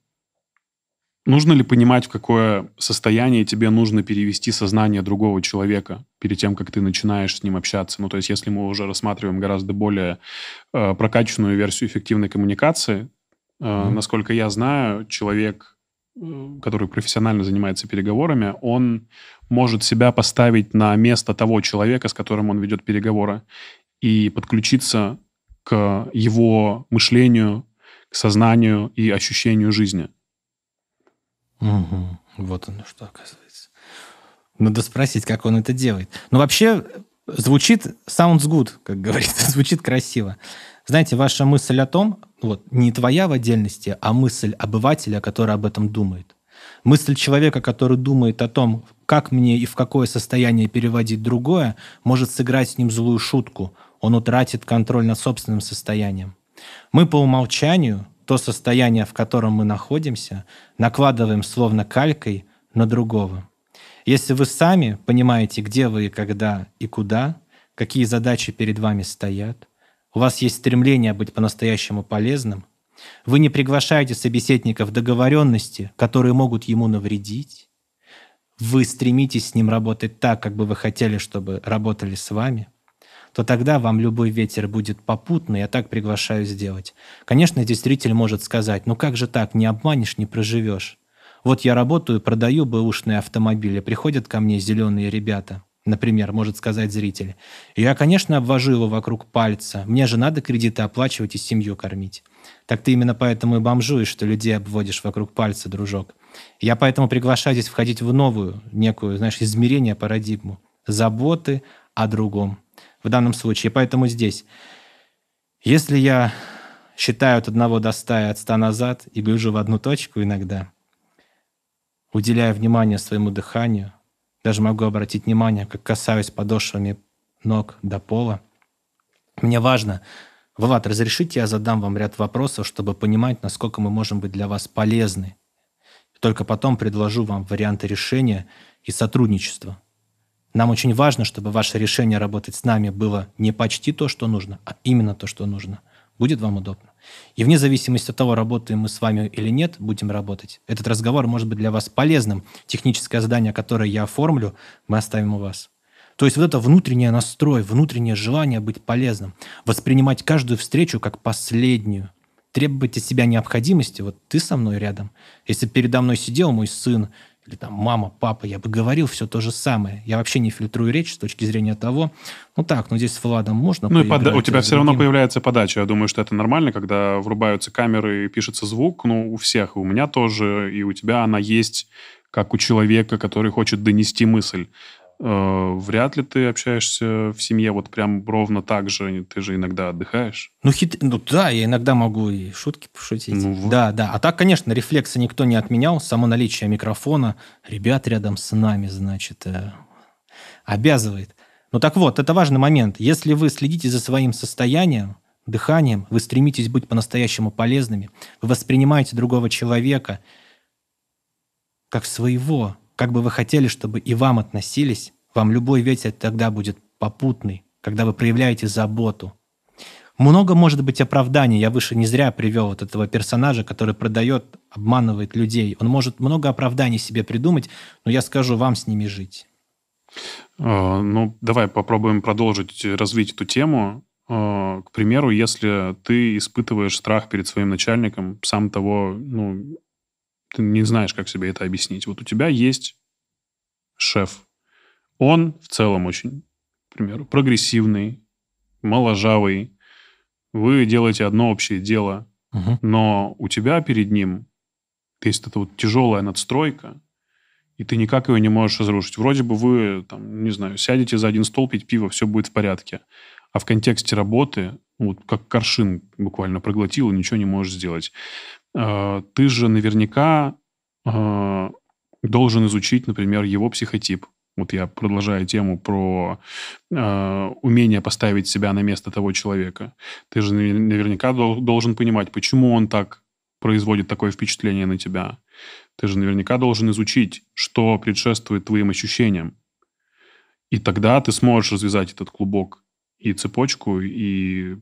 нужно ли понимать, в какое состояние тебе нужно перевести сознание другого человека перед тем, как ты начинаешь с ним общаться? Ну, то есть, если мы уже рассматриваем гораздо более э, прокачанную версию эффективной коммуникации, mm-hmm. насколько я знаю, человек э, который профессионально занимается переговорами, он может себя поставить на место того человека, с которым он ведет переговоры, и подключиться к его мышлению, к сознанию и ощущению жизни. Угу. Вот оно что, оказывается. Надо спросить, как он это делает. Но ну, вообще звучит sounds good, как говорится, [LAUGHS] звучит красиво. Знаете, ваша мысль о том, вот не твоя в отдельности, а мысль обывателя, который об этом думает – Мысль человека, который думает о том, как мне и в какое состояние переводить другое, может сыграть с ним злую шутку. Он утратит контроль над собственным состоянием. Мы по умолчанию, то состояние, в котором мы находимся, накладываем словно калькой на другого. Если вы сами понимаете, где вы и когда и куда, какие задачи перед вами стоят, у вас есть стремление быть по-настоящему полезным, вы не приглашаете собеседника в договоренности, которые могут ему навредить. Вы стремитесь с ним работать так, как бы вы хотели, чтобы работали с вами то тогда вам любой ветер будет попутный, я так приглашаю сделать. Конечно, здесь зритель может сказать, ну как же так, не обманешь, не проживешь. Вот я работаю, продаю бэушные автомобили, приходят ко мне зеленые ребята, например, может сказать зритель. И я, конечно, обвожу его вокруг пальца, мне же надо кредиты оплачивать и семью кормить. Так ты именно поэтому и бомжуешь, что людей обводишь вокруг пальца, дружок. Я поэтому приглашаю здесь входить в новую, некую, знаешь, измерение, парадигму. Заботы о другом. В данном случае. Поэтому здесь. Если я считаю от одного до ста и от ста назад и гляжу в одну точку иногда, уделяя внимание своему дыханию, даже могу обратить внимание, как касаюсь подошвами ног до пола, мне важно, Влад, разрешите я задам вам ряд вопросов, чтобы понимать, насколько мы можем быть для вас полезны. Только потом предложу вам варианты решения и сотрудничества. Нам очень важно, чтобы ваше решение работать с нами было не почти то, что нужно, а именно то, что нужно. Будет вам удобно. И вне зависимости от того, работаем мы с вами или нет, будем работать. Этот разговор может быть для вас полезным. Техническое задание, которое я оформлю, мы оставим у вас. То есть вот это внутренний настрой, внутреннее желание быть полезным, воспринимать каждую встречу как последнюю, требовать от себя необходимости, вот ты со мной рядом. Если передо мной сидел мой сын, или там мама, папа, я бы говорил все то же самое. Я вообще не фильтрую речь с точки зрения того, ну так, ну здесь с Владом можно Ну и пода- у тебя все равно появляется подача. Я думаю, что это нормально, когда врубаются камеры и пишется звук, ну у всех, и у меня тоже, и у тебя она есть как у человека, который хочет донести мысль. Э, вряд ли ты общаешься в семье вот прям ровно так же, ты же иногда отдыхаешь. Ну, хит... ну да, я иногда могу и шутки пошутить. Ну, вот. Да, да. А так, конечно, рефлексы никто не отменял, само наличие микрофона, ребят рядом с нами, значит, э, обязывает. Ну так вот, это важный момент. Если вы следите за своим состоянием, дыханием, вы стремитесь быть по-настоящему полезными, вы воспринимаете другого человека как своего, как бы вы хотели, чтобы и вам относились, вам любой ветер тогда будет попутный, когда вы проявляете заботу. Много может быть оправданий. Я выше не зря привел вот этого персонажа, который продает, обманывает людей. Он может много оправданий себе придумать, но я скажу, вам с ними жить. Э, ну, давай попробуем продолжить развить эту тему. Э, к примеру, если ты испытываешь страх перед своим начальником, сам того ну, ты не знаешь, как себе это объяснить. Вот у тебя есть шеф. Он в целом очень, к примеру, прогрессивный, моложавый. Вы делаете одно общее дело, угу. но у тебя перед ним есть эта вот тяжелая надстройка, и ты никак его не можешь разрушить. Вроде бы вы, там, не знаю, сядете за один стол пить пиво, все будет в порядке. А в контексте работы, вот как коршин буквально проглотил и ничего не можешь сделать. Э, ты же наверняка э, должен изучить, например, его психотип. Вот я продолжаю тему про э, умение поставить себя на место того человека. Ты же наверняка должен понимать, почему он так производит такое впечатление на тебя. Ты же наверняка должен изучить, что предшествует твоим ощущениям. И тогда ты сможешь развязать этот клубок и цепочку, и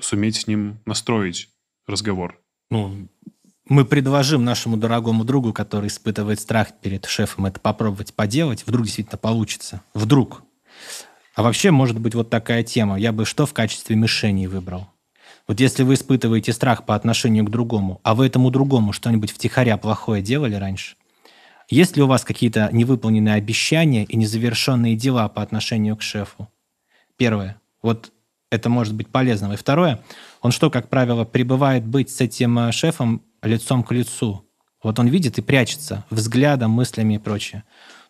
суметь с ним настроить разговор ну, мы предложим нашему дорогому другу, который испытывает страх перед шефом, это попробовать поделать. Вдруг действительно получится. Вдруг. А вообще, может быть, вот такая тема. Я бы что в качестве мишени выбрал? Вот если вы испытываете страх по отношению к другому, а вы этому другому что-нибудь втихаря плохое делали раньше, есть ли у вас какие-то невыполненные обещания и незавершенные дела по отношению к шефу? Первое. Вот это может быть полезным. И второе он что, как правило, пребывает быть с этим э, шефом лицом к лицу? Вот он видит и прячется взглядом, мыслями и прочее.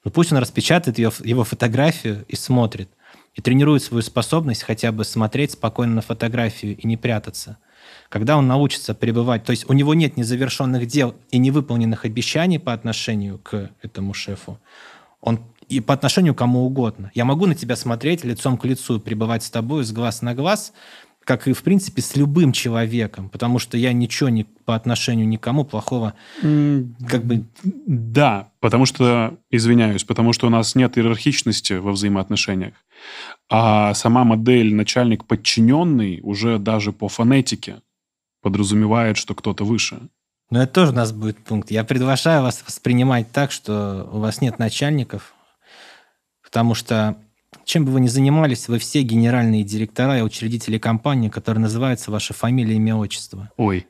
Ну пусть он распечатает ее, его фотографию и смотрит. И тренирует свою способность хотя бы смотреть спокойно на фотографию и не прятаться. Когда он научится пребывать, то есть у него нет незавершенных дел и невыполненных обещаний по отношению к этому шефу, он и по отношению к кому угодно. Я могу на тебя смотреть лицом к лицу, пребывать с тобой с глаз на глаз, как и, в принципе, с любым человеком, потому что я ничего не, по отношению никому плохого как бы... Да, потому что, извиняюсь, потому что у нас нет иерархичности во взаимоотношениях. А сама модель начальник-подчиненный уже даже по фонетике подразумевает, что кто-то выше. Ну, это тоже у нас будет пункт. Я приглашаю вас воспринимать так, что у вас нет начальников, потому что чем бы вы ни занимались, вы все генеральные директора и учредители компании, которые называются ваша фамилия, имя, отчество. Ой.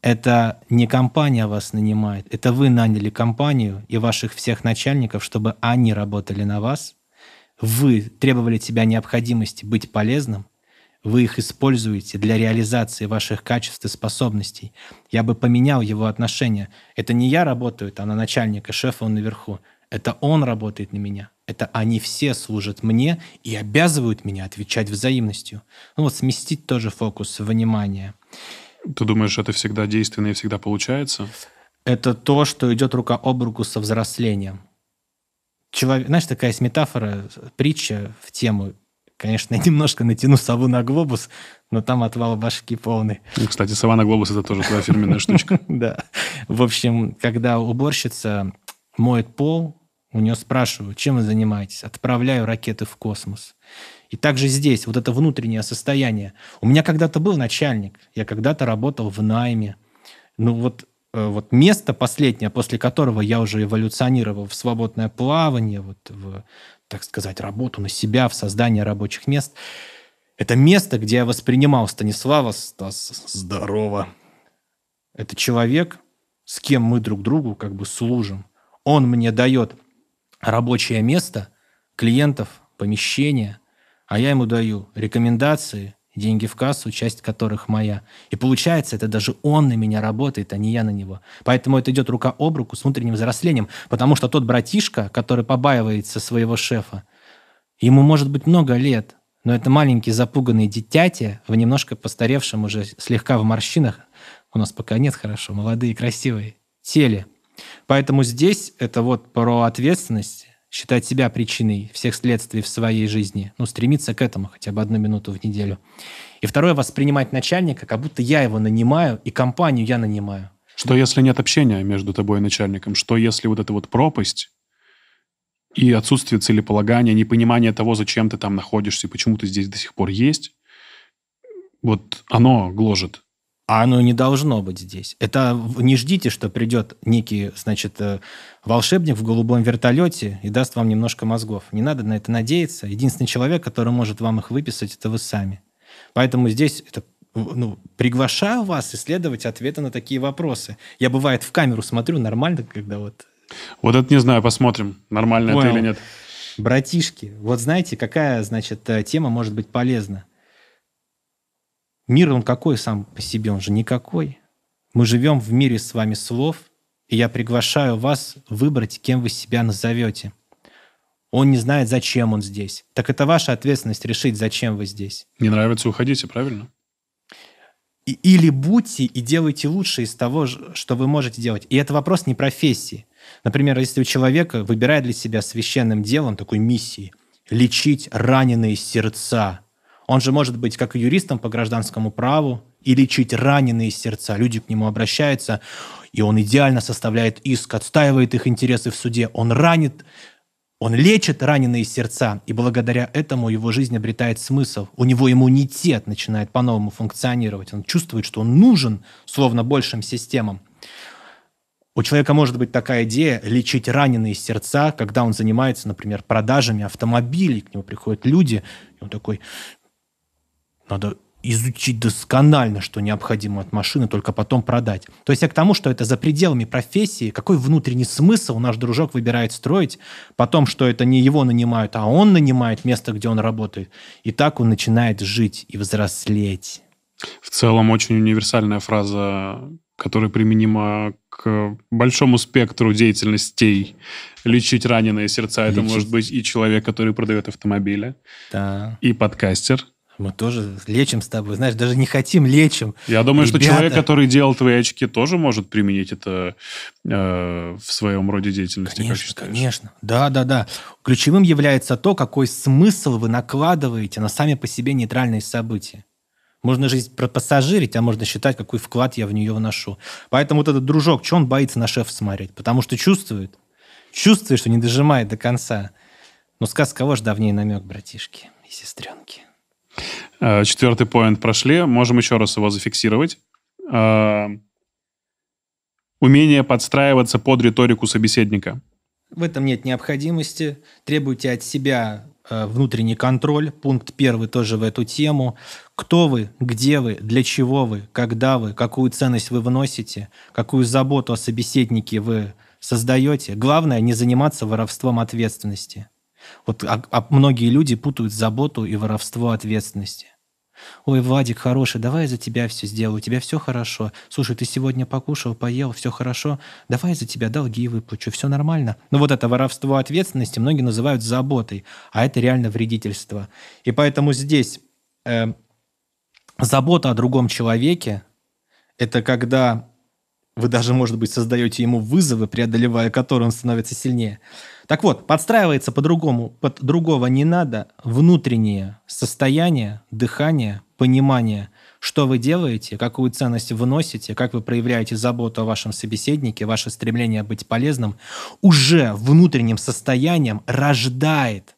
Это не компания вас нанимает, это вы наняли компанию и ваших всех начальников, чтобы они работали на вас. Вы требовали от себя необходимости быть полезным, вы их используете для реализации ваших качеств и способностей. Я бы поменял его отношение. Это не я работаю а на начальника, шефа он наверху. Это он работает на меня. Это они все служат мне и обязывают меня отвечать взаимностью. Ну вот сместить тоже фокус внимания. Ты думаешь, это всегда действенно и всегда получается? Это то, что идет рука об руку со взрослением. Человек, знаешь, такая есть метафора, притча в тему. Конечно, [LAUGHS] я немножко натяну сову на глобус, но там отвал башки полный. Ну, кстати, сова на глобус – это тоже твоя фирменная штучка. [LAUGHS] Да. В общем, когда уборщица моет пол, у нее спрашиваю, чем вы занимаетесь? Отправляю ракеты в космос. И также здесь, вот это внутреннее состояние. У меня когда-то был начальник, я когда-то работал в найме. Ну вот, э, вот место последнее, после которого я уже эволюционировал в свободное плавание, вот в, так сказать, работу на себя, в создание рабочих мест, это место, где я воспринимал Станислава Стас, здорово. Это человек, с кем мы друг другу как бы служим. Он мне дает рабочее место, клиентов, помещение, а я ему даю рекомендации, деньги в кассу, часть которых моя. И получается, это даже он на меня работает, а не я на него. Поэтому это идет рука об руку с внутренним взрослением, потому что тот братишка, который побаивается своего шефа, ему может быть много лет, но это маленькие запуганные детяти в немножко постаревшем уже слегка в морщинах, у нас пока нет, хорошо, молодые, красивые, теле, Поэтому здесь это вот про ответственность, считать себя причиной всех следствий в своей жизни, ну, стремиться к этому хотя бы одну минуту в неделю. И второе, воспринимать начальника, как будто я его нанимаю, и компанию я нанимаю. Что если нет общения между тобой и начальником? Что если вот эта вот пропасть и отсутствие целеполагания, непонимание того, зачем ты там находишься и почему ты здесь до сих пор есть, вот оно гложет. А оно не должно быть здесь. Это не ждите, что придет некий, значит, э, волшебник в голубом вертолете и даст вам немножко мозгов. Не надо на это надеяться. Единственный человек, который может вам их выписать, это вы сами. Поэтому здесь это ну, приглашаю вас исследовать ответы на такие вопросы. Я, бывает, в камеру смотрю, нормально, когда вот... Вот это не знаю, посмотрим, нормально Понял. это или нет. Братишки, вот знаете, какая, значит, э, тема может быть полезна? Мир, он какой сам по себе? Он же никакой. Мы живем в мире с вами слов, и я приглашаю вас выбрать, кем вы себя назовете. Он не знает, зачем он здесь. Так это ваша ответственность решить, зачем вы здесь. Не нравится, уходите, правильно? И, или будьте и делайте лучше из того, что вы можете делать. И это вопрос не профессии. Например, если у человека выбирает для себя священным делом такой миссии лечить раненые сердца – он же может быть как юристом по гражданскому праву и лечить раненые сердца. Люди к нему обращаются, и он идеально составляет иск, отстаивает их интересы в суде. Он ранит, он лечит раненые сердца, и благодаря этому его жизнь обретает смысл. У него иммунитет начинает по-новому функционировать. Он чувствует, что он нужен словно большим системам. У человека может быть такая идея лечить раненые сердца, когда он занимается, например, продажами автомобилей, к нему приходят люди, и он такой, надо изучить досконально, что необходимо от машины, только потом продать. То есть я к тому, что это за пределами профессии, какой внутренний смысл наш дружок выбирает строить, потом, что это не его нанимают, а он нанимает место, где он работает. И так он начинает жить и взрослеть. В целом очень универсальная фраза, которая применима к большому спектру деятельностей. Лечить раненые сердца, Лечить. это может быть и человек, который продает автомобили, да. и подкастер – мы тоже лечим с тобой, знаешь, даже не хотим, лечим. Я думаю, Ребята... что человек, который делал твои очки, тоже может применить это э, в своем роде деятельности. Конечно, конечно. Да, да, да. Ключевым является то, какой смысл вы накладываете на сами по себе нейтральные события. Можно жизнь пропассажирить, а можно считать, какой вклад я в нее вношу. Поэтому вот этот дружок, что он боится на шеф смотреть? Потому что чувствует. Чувствует, что не дожимает до конца. Но ну, сказ кого ж давнее намек, братишки и сестренки? Э, Четвертый поинт прошли. Можем еще раз его зафиксировать. Э, умение подстраиваться под риторику собеседника. В этом нет необходимости. Требуйте от себя э, внутренний контроль. Пункт первый тоже в эту тему. Кто вы, где вы, для чего вы, когда вы, какую ценность вы вносите, какую заботу о собеседнике вы создаете. Главное, не заниматься воровством ответственности. Вот а, а многие люди путают заботу и воровство ответственности. «Ой, Владик, хороший, давай я за тебя все сделаю, у тебя все хорошо. Слушай, ты сегодня покушал, поел, все хорошо, давай я за тебя долги выплачу, все нормально». Но ну, вот это воровство ответственности многие называют заботой, а это реально вредительство. И поэтому здесь э, забота о другом человеке – это когда вы даже, может быть, создаете ему вызовы, преодолевая которые он становится сильнее – так вот, подстраивается по-другому, под другого не надо. Внутреннее состояние, дыхание, понимание, что вы делаете, какую ценность выносите, как вы проявляете заботу о вашем собеседнике, ваше стремление быть полезным, уже внутренним состоянием рождает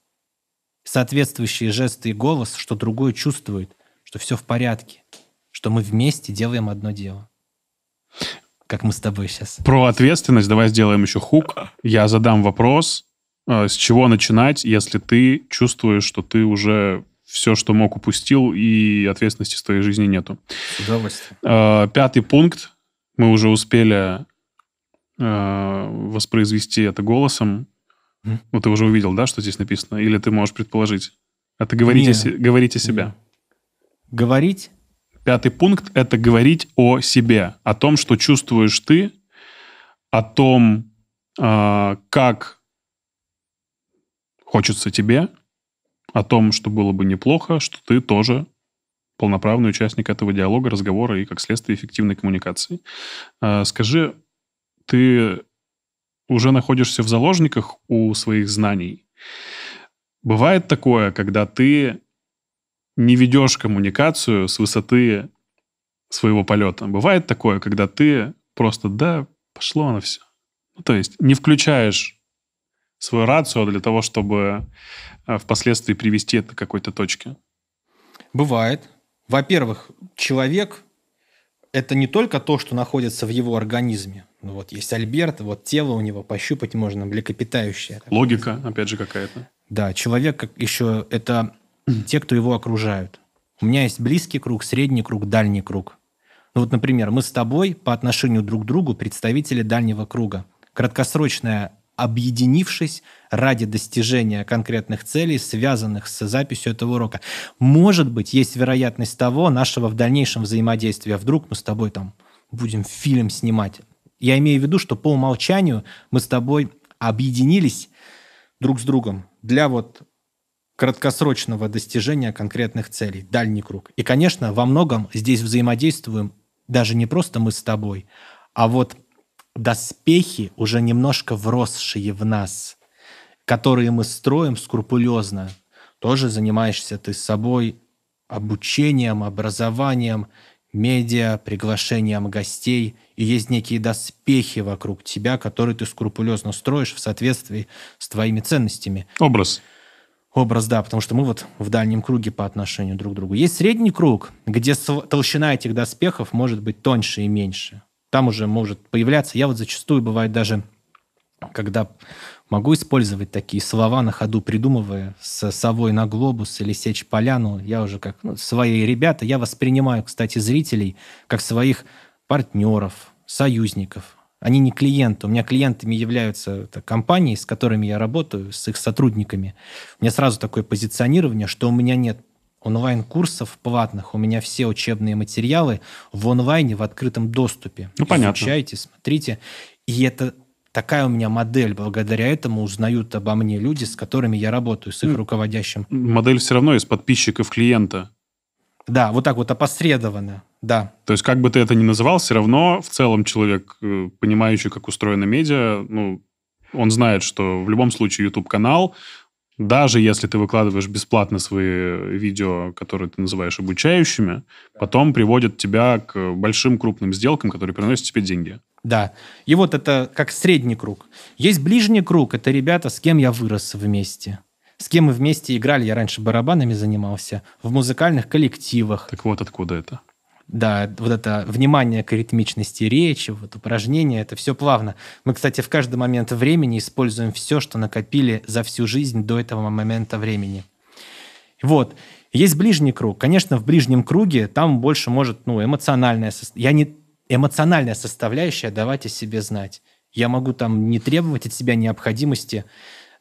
соответствующие жесты и голос, что другой чувствует, что все в порядке, что мы вместе делаем одно дело как мы с тобой сейчас. Про ответственность давай сделаем еще хук. Я задам вопрос, э, с чего начинать, если ты чувствуешь, что ты уже все, что мог, упустил, и ответственности в твоей жизни нету. С удовольствием. Э, пятый пункт. Мы уже успели э, воспроизвести это голосом. Вот ну, ты уже увидел, да, что здесь написано? Или ты можешь предположить? Это а говорите, говорите себя. Говорить Пятый пункт — это говорить о себе, о том, что чувствуешь ты, о том, а, как хочется тебе, о том, что было бы неплохо, что ты тоже полноправный участник этого диалога, разговора и, как следствие, эффективной коммуникации. А, скажи, ты уже находишься в заложниках у своих знаний. Бывает такое, когда ты не ведешь коммуникацию с высоты своего полета. Бывает такое, когда ты просто, да, пошло оно все. Ну, то есть не включаешь свою рацию для того, чтобы э, впоследствии привести это к какой-то точке? Бывает. Во-первых, человек – это не только то, что находится в его организме. Ну, вот есть Альберт, вот тело у него, пощупать можно, млекопитающее. Логика, опять же, какая-то. Да, человек еще – это [CLEARS THROAT] те, кто его окружают. У меня есть близкий круг, средний круг, дальний круг. Ну вот, например, мы с тобой по отношению друг к другу представители дальнего круга. Краткосрочная объединившись ради достижения конкретных целей, связанных с записью этого урока. Может быть, есть вероятность того нашего в дальнейшем взаимодействия. Вдруг мы с тобой там будем фильм снимать. Я имею в виду, что по умолчанию мы с тобой объединились друг с другом для вот краткосрочного достижения конкретных целей, дальний круг. И, конечно, во многом здесь взаимодействуем даже не просто мы с тобой, а вот доспехи, уже немножко вросшие в нас, которые мы строим скрупулезно. Тоже занимаешься ты собой обучением, образованием, медиа, приглашением гостей, и есть некие доспехи вокруг тебя, которые ты скрупулезно строишь в соответствии с твоими ценностями. Образ образ, да, потому что мы вот в дальнем круге по отношению друг к другу. Есть средний круг, где толщина этих доспехов может быть тоньше и меньше. Там уже может появляться. Я вот зачастую бывает даже, когда могу использовать такие слова на ходу, придумывая с совой на глобус или сечь поляну, я уже как ну, свои ребята, я воспринимаю, кстати, зрителей как своих партнеров, союзников, они не клиенты. У меня клиентами являются это, компании, с которыми я работаю, с их сотрудниками. У меня сразу такое позиционирование, что у меня нет онлайн-курсов платных. У меня все учебные материалы в онлайне, в открытом доступе. Ну, понятно. Изучайте, смотрите. И это такая у меня модель. Благодаря этому узнают обо мне люди, с которыми я работаю, с их руководящим. Модель все равно из подписчиков клиента. Да, вот так вот опосредованно, да. То есть как бы ты это ни называл, все равно в целом человек, э, понимающий, как устроена медиа, ну, он знает, что в любом случае YouTube-канал, даже если ты выкладываешь бесплатно свои видео, которые ты называешь обучающими, потом приводят тебя к большим крупным сделкам, которые приносят тебе деньги. Да. И вот это как средний круг. Есть ближний круг, это ребята, с кем я вырос вместе – с кем мы вместе играли. Я раньше барабанами занимался, в музыкальных коллективах. Так вот откуда это? Да, вот это внимание к ритмичности речи, вот упражнения, это все плавно. Мы, кстати, в каждый момент времени используем все, что накопили за всю жизнь до этого момента времени. Вот. Есть ближний круг. Конечно, в ближнем круге там больше может ну, эмоциональная, я не, эмоциональная составляющая давать о себе знать. Я могу там не требовать от себя необходимости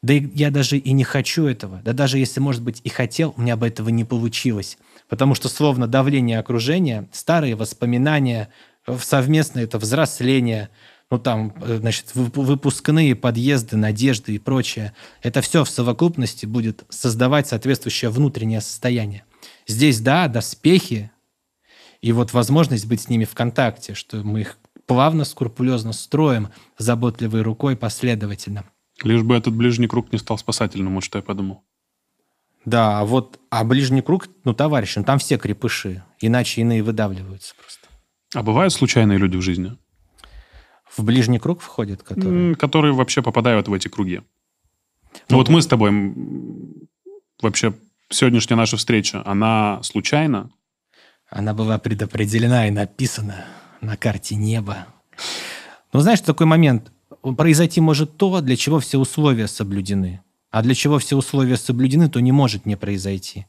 да и я даже и не хочу этого. Да даже если, может быть, и хотел, у меня бы этого не получилось. Потому что словно давление окружения, старые воспоминания, э, совместное это взросление, ну там, э, значит, выпускные, подъезды, надежды и прочее. Это все в совокупности будет создавать соответствующее внутреннее состояние. Здесь, да, доспехи, и вот возможность быть с ними в контакте, что мы их плавно, скрупулезно строим, заботливой рукой, последовательно. Лишь бы этот ближний круг не стал спасательным, вот что я подумал. Да, а вот а ближний круг, ну, товарищ, ну, там все крепыши, иначе иные выдавливаются просто. А бывают случайные люди в жизни? В ближний круг входят, которые... Которые вообще попадают в эти круги. ну, ну вот мы с тобой вообще сегодняшняя наша встреча, она случайна? Она была предопределена и написана на карте неба. Ну, знаешь, такой момент произойти может то, для чего все условия соблюдены. А для чего все условия соблюдены, то не может не произойти.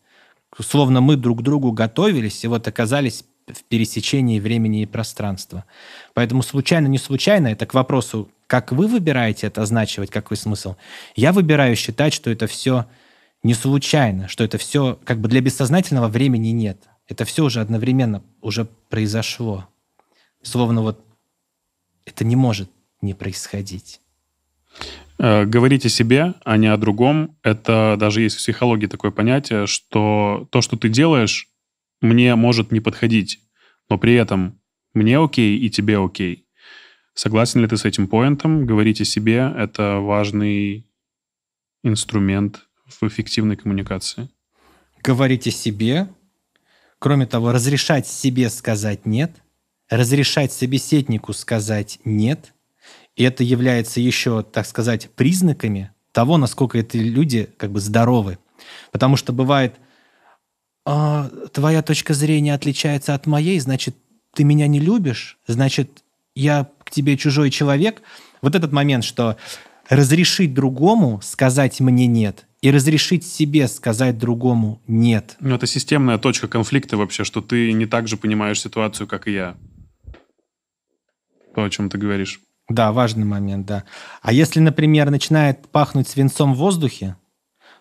Словно мы друг к другу готовились и вот оказались в пересечении времени и пространства. Поэтому случайно, не случайно, это к вопросу, как вы выбираете это означивать, какой смысл. Я выбираю считать, что это все не случайно, что это все как бы для бессознательного времени нет. Это все уже одновременно уже произошло. Словно вот это не может не происходить. Э, говорить о себе, а не о другом, это даже есть в психологии такое понятие, что то, что ты делаешь, мне может не подходить, но при этом мне окей и тебе окей. Согласен ли ты с этим поинтом? Говорить о себе — это важный инструмент в эффективной коммуникации. Говорить о себе, кроме того, разрешать себе сказать «нет», разрешать собеседнику сказать «нет», и это является еще, так сказать, признаками того, насколько эти люди как бы здоровы. Потому что бывает, а, твоя точка зрения отличается от моей, значит, ты меня не любишь, значит, я к тебе чужой человек. Вот этот момент, что разрешить другому сказать мне нет и разрешить себе сказать другому нет. Ну, это системная точка конфликта вообще, что ты не так же понимаешь ситуацию, как и я. То, о чем ты говоришь. Да, важный момент, да. А если, например, начинает пахнуть свинцом в воздухе,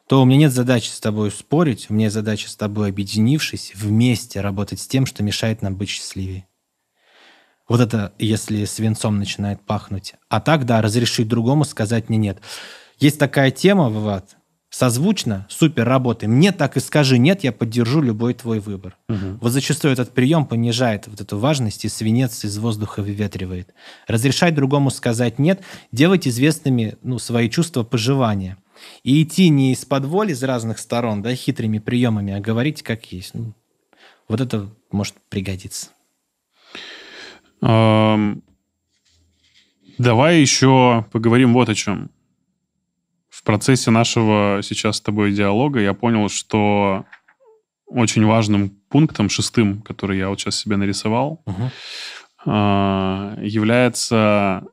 то у меня нет задачи с тобой спорить, у меня есть задача с тобой, объединившись, вместе работать с тем, что мешает нам быть счастливее. Вот это, если свинцом начинает пахнуть. А так, да, разрешить другому сказать мне нет. Есть такая тема, Виват, созвучно, супер работы. Мне так и скажи, нет, я поддержу любой твой выбор. Угу. Вот зачастую этот прием понижает вот эту важность и свинец из воздуха выветривает. Разрешать другому сказать нет, делать известными ну, свои чувства пожелания. И идти не из-под воли, из разных сторон, да, хитрыми приемами, а говорить как есть. Ну, вот это может пригодиться. Давай еще поговорим вот о чем в процессе нашего сейчас с тобой диалога я понял, что очень важным пунктом, шестым, который я вот сейчас себе нарисовал, угу. является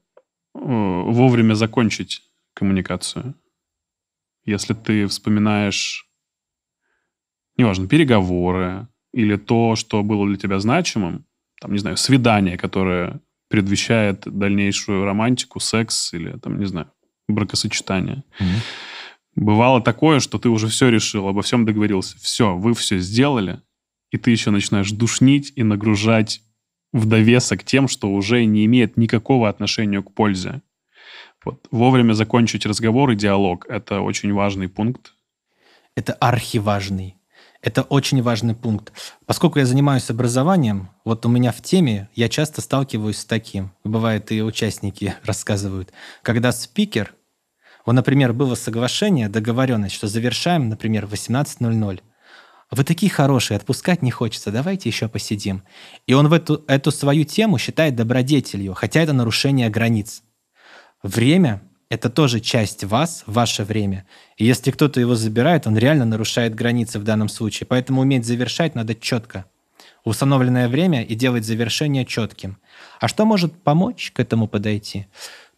э, вовремя закончить коммуникацию. Если ты вспоминаешь, неважно, переговоры или то, что было для тебя значимым, там, не знаю, свидание, которое предвещает дальнейшую романтику, секс или, там, не знаю, бракосочетания. Угу. Бывало такое, что ты уже все решил, обо всем договорился. Все, вы все сделали, и ты еще начинаешь душнить и нагружать в довесок тем, что уже не имеет никакого отношения к пользе. Вот. Вовремя закончить разговор и диалог — это очень важный пункт. Это архиважный. Это очень важный пункт. Поскольку я занимаюсь образованием, вот у меня в теме я часто сталкиваюсь с таким. Бывает, и участники [LAUGHS] рассказывают. Когда спикер вот, например, было соглашение, договоренность, что завершаем, например, в 18.00. Вы такие хорошие, отпускать не хочется, давайте еще посидим. И он в эту, эту свою тему считает добродетелью, хотя это нарушение границ. Время – это тоже часть вас, ваше время. И если кто-то его забирает, он реально нарушает границы в данном случае. Поэтому уметь завершать надо четко установленное время и делать завершение четким. А что может помочь к этому подойти?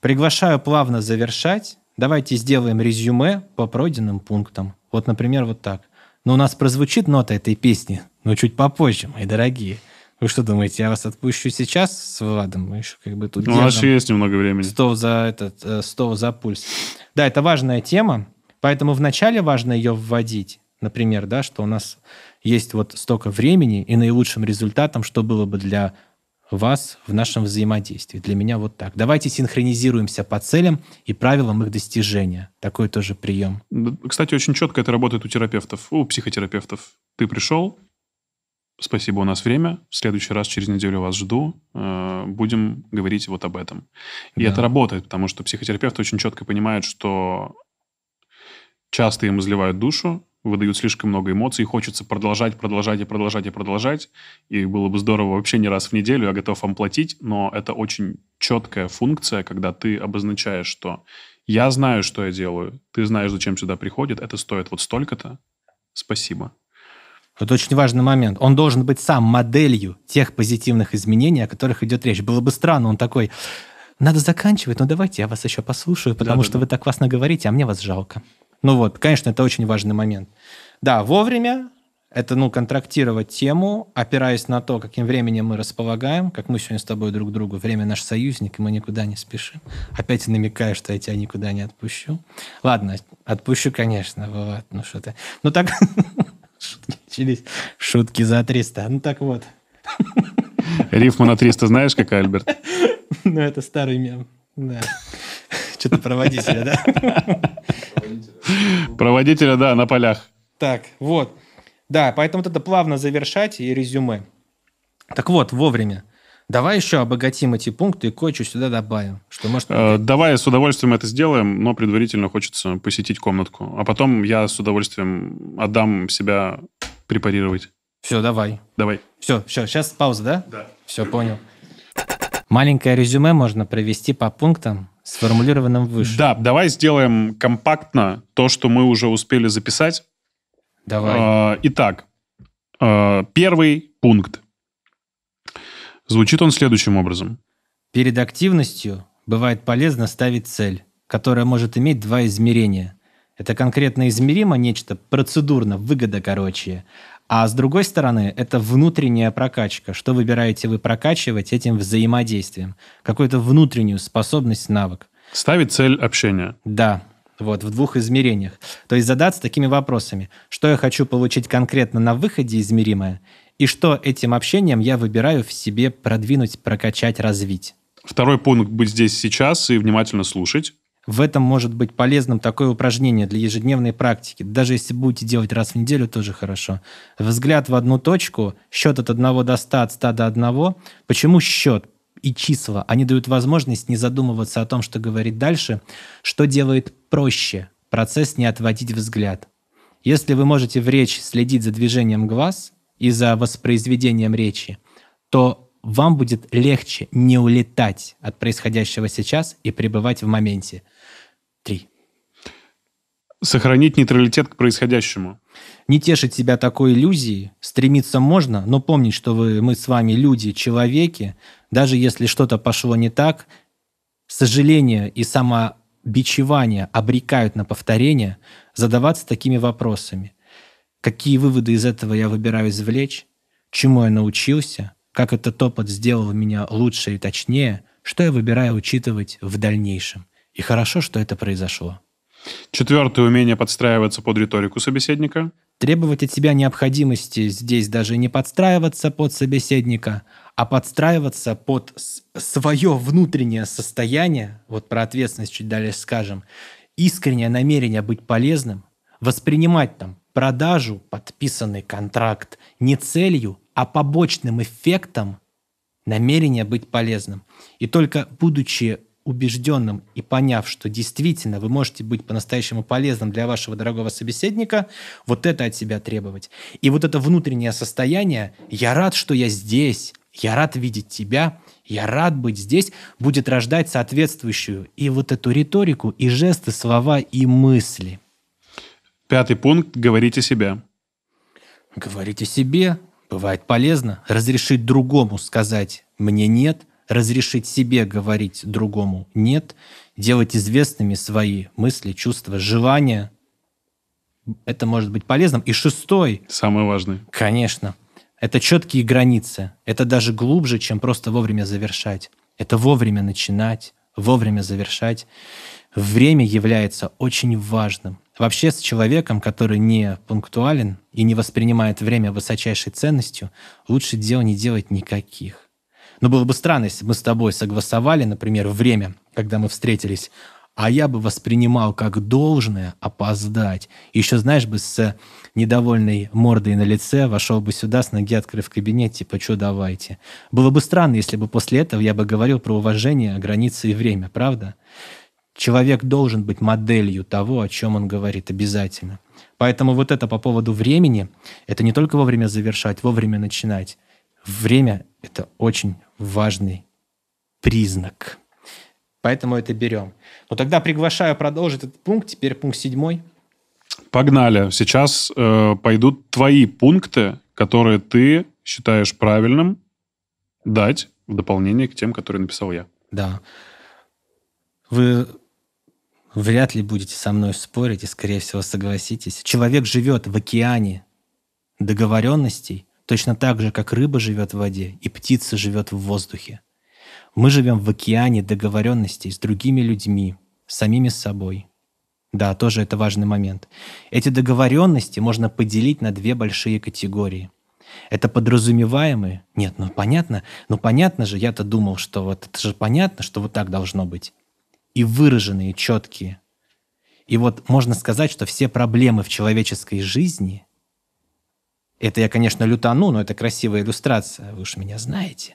Приглашаю плавно завершать, Давайте сделаем резюме по пройденным пунктам. Вот, например, вот так. Но ну, у нас прозвучит нота этой песни, но чуть попозже, мои дорогие. Вы что думаете, я вас отпущу сейчас с Владом? Мы еще как бы тут У нас есть немного времени. Стол за, этот, э, стол за пульс. Да, это важная тема, поэтому вначале важно ее вводить. Например, да, что у нас есть вот столько времени, и наилучшим результатом, что было бы для вас в нашем взаимодействии. Для меня вот так. Давайте синхронизируемся по целям и правилам их достижения. Такой тоже прием. Кстати, очень четко это работает у терапевтов, у психотерапевтов. Ты пришел, спасибо, у нас время. В следующий раз через неделю вас жду. Э, будем говорить вот об этом. И да. это работает, потому что психотерапевты очень четко понимают, что часто им изливают душу, выдают слишком много эмоций, хочется продолжать, продолжать и продолжать и продолжать. И было бы здорово вообще не раз в неделю, я готов вам платить, но это очень четкая функция, когда ты обозначаешь, что я знаю, что я делаю, ты знаешь, зачем сюда приходит, это стоит вот столько-то, спасибо. Это очень важный момент. Он должен быть сам моделью тех позитивных изменений, о которых идет речь. Было бы странно, он такой, надо заканчивать, но ну давайте я вас еще послушаю, потому да, что да, вы так классно говорите, а мне вас жалко. Ну вот, конечно, это очень важный момент. Да, вовремя, это, ну, контрактировать тему, опираясь на то, каким временем мы располагаем, как мы сегодня с тобой друг другу, время наш союзник, и мы никуда не спешим. Опять намекаю, что я тебя никуда не отпущу. Ладно, отпущу, конечно, вот ну что ты. Ну так, [LAUGHS] шутки начались, шутки за 300, ну так вот. Рифма на 300 знаешь, как, Альберт? [LAUGHS] Ну, это старый мем. Да. [LAUGHS] Что-то проводителя, да? Проводителя, да, на полях. Так, вот. Да, поэтому вот это плавно завершать и резюме. Так вот, вовремя. Давай еще обогатим эти пункты и кое-что сюда добавим. Что может... Э, давай с удовольствием это сделаем, но предварительно хочется посетить комнатку. А потом я с удовольствием отдам себя препарировать. Все, давай. Давай. Все, все, сейчас пауза, да? Да. Все, понял. Маленькое резюме можно провести по пунктам, сформулированным выше. Да, давай сделаем компактно то, что мы уже успели записать. Давай. А, итак, а, первый пункт. Звучит он следующим образом. Перед активностью бывает полезно ставить цель, которая может иметь два измерения. Это конкретно измеримо нечто, процедурно, выгода короче, а с другой стороны, это внутренняя прокачка. Что выбираете вы прокачивать этим взаимодействием? Какую-то внутреннюю способность, навык. Ставить цель общения. Да, вот, в двух измерениях. То есть задаться такими вопросами. Что я хочу получить конкретно на выходе измеримое? И что этим общением я выбираю в себе продвинуть, прокачать, развить? Второй пункт – быть здесь сейчас и внимательно слушать. В этом может быть полезным такое упражнение для ежедневной практики. Даже если будете делать раз в неделю, тоже хорошо. Взгляд в одну точку, счет от 1 до 100, от 100 до 1. Почему счет? и числа. Они дают возможность не задумываться о том, что говорит дальше, что делает проще процесс не отводить взгляд. Если вы можете в речи следить за движением глаз и за воспроизведением речи, то вам будет легче не улетать от происходящего сейчас и пребывать в моменте. Три. Сохранить нейтралитет к происходящему. Не тешить себя такой иллюзией. Стремиться можно, но помнить, что вы, мы с вами люди, человеки. Даже если что-то пошло не так, сожаление и самобичевание обрекают на повторение задаваться такими вопросами. Какие выводы из этого я выбираю извлечь? Чему я научился? Как этот опыт сделал меня лучше и точнее? Что я выбираю учитывать в дальнейшем? И хорошо, что это произошло. Четвертое умение подстраиваться под риторику собеседника. Требовать от себя необходимости здесь даже не подстраиваться под собеседника, а подстраиваться под свое внутреннее состояние, вот про ответственность чуть дальше скажем, искреннее намерение быть полезным, воспринимать там продажу, подписанный контракт не целью, а побочным эффектом намерение быть полезным. И только будучи убежденным и поняв, что действительно вы можете быть по-настоящему полезным для вашего дорогого собеседника, вот это от себя требовать. И вот это внутреннее состояние «я рад, что я здесь», «я рад видеть тебя», «я рад быть здесь» будет рождать соответствующую и вот эту риторику, и жесты, слова, и мысли. Пятый пункт – говорите себе. Говорите себе. Бывает полезно разрешить другому сказать «мне нет», разрешить себе говорить другому «нет», делать известными свои мысли, чувства, желания. Это может быть полезным. И шестой. Самый важный. Конечно. Это четкие границы. Это даже глубже, чем просто вовремя завершать. Это вовремя начинать, вовремя завершать. Время является очень важным. Вообще с человеком, который не пунктуален и не воспринимает время высочайшей ценностью, лучше дел не делать никаких. Но было бы странно, если бы мы с тобой согласовали, например, время, когда мы встретились, а я бы воспринимал как должное опоздать. Еще, знаешь, бы с недовольной мордой на лице вошел бы сюда, с ноги открыв кабинет, типа, что давайте. Было бы странно, если бы после этого я бы говорил про уважение, а границы и время, правда? Человек должен быть моделью того, о чем он говорит обязательно. Поэтому вот это по поводу времени, это не только вовремя завершать, вовремя начинать. Время – это очень важный признак. Поэтому это берем. Но тогда приглашаю продолжить этот пункт. Теперь пункт седьмой. Погнали. Сейчас э, пойдут твои пункты, которые ты считаешь правильным дать в дополнение к тем, которые написал я. Да. Вы вряд ли будете со мной спорить и, скорее всего, согласитесь. Человек живет в океане договоренностей Точно так же, как рыба живет в воде и птица живет в воздухе. Мы живем в океане договоренностей с другими людьми, самими собой. Да, тоже это важный момент. Эти договоренности можно поделить на две большие категории. Это подразумеваемые... Нет, ну понятно, ну понятно же, я-то думал, что вот это же понятно, что вот так должно быть. И выраженные, четкие. И вот можно сказать, что все проблемы в человеческой жизни – это я, конечно, лютану, но это красивая иллюстрация, вы уж меня знаете.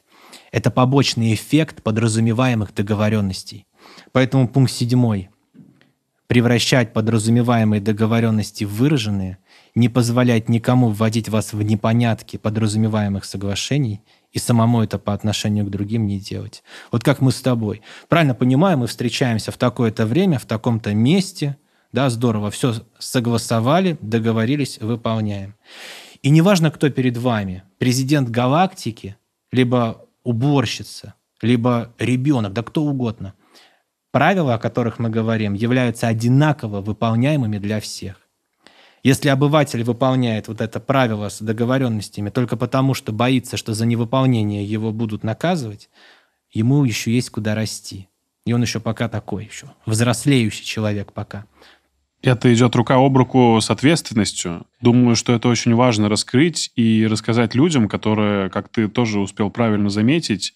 Это побочный эффект подразумеваемых договоренностей. Поэтому пункт седьмой. Превращать подразумеваемые договоренности в выраженные, не позволять никому вводить вас в непонятки подразумеваемых соглашений и самому это по отношению к другим не делать. Вот как мы с тобой. Правильно понимаю, мы встречаемся в такое-то время, в таком-то месте, да, здорово, все согласовали, договорились, выполняем. И неважно, кто перед вами, президент галактики, либо уборщица, либо ребенок, да кто угодно. Правила, о которых мы говорим, являются одинаково выполняемыми для всех. Если обыватель выполняет вот это правило с договоренностями только потому, что боится, что за невыполнение его будут наказывать, ему еще есть куда расти. И он еще пока такой еще, взрослеющий человек пока это идет рука об руку с ответственностью. Думаю, что это очень важно раскрыть и рассказать людям, которые, как ты тоже успел правильно заметить,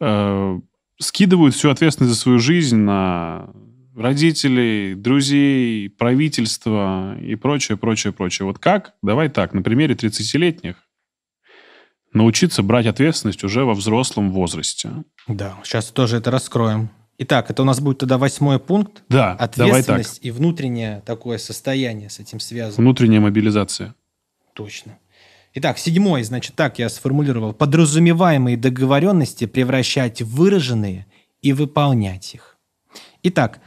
э, скидывают всю ответственность за свою жизнь на родителей, друзей, правительство и прочее, прочее, прочее. Вот как? Давай так, на примере 30-летних научиться брать ответственность уже во взрослом возрасте. Да, сейчас тоже это раскроем. Итак, это у нас будет тогда восьмой пункт. Да, Ответственность давай так. и внутреннее такое состояние с этим связано. Внутренняя мобилизация. Точно. Итак, седьмой, значит, так я сформулировал. Подразумеваемые договоренности превращать в выраженные и выполнять их. Итак,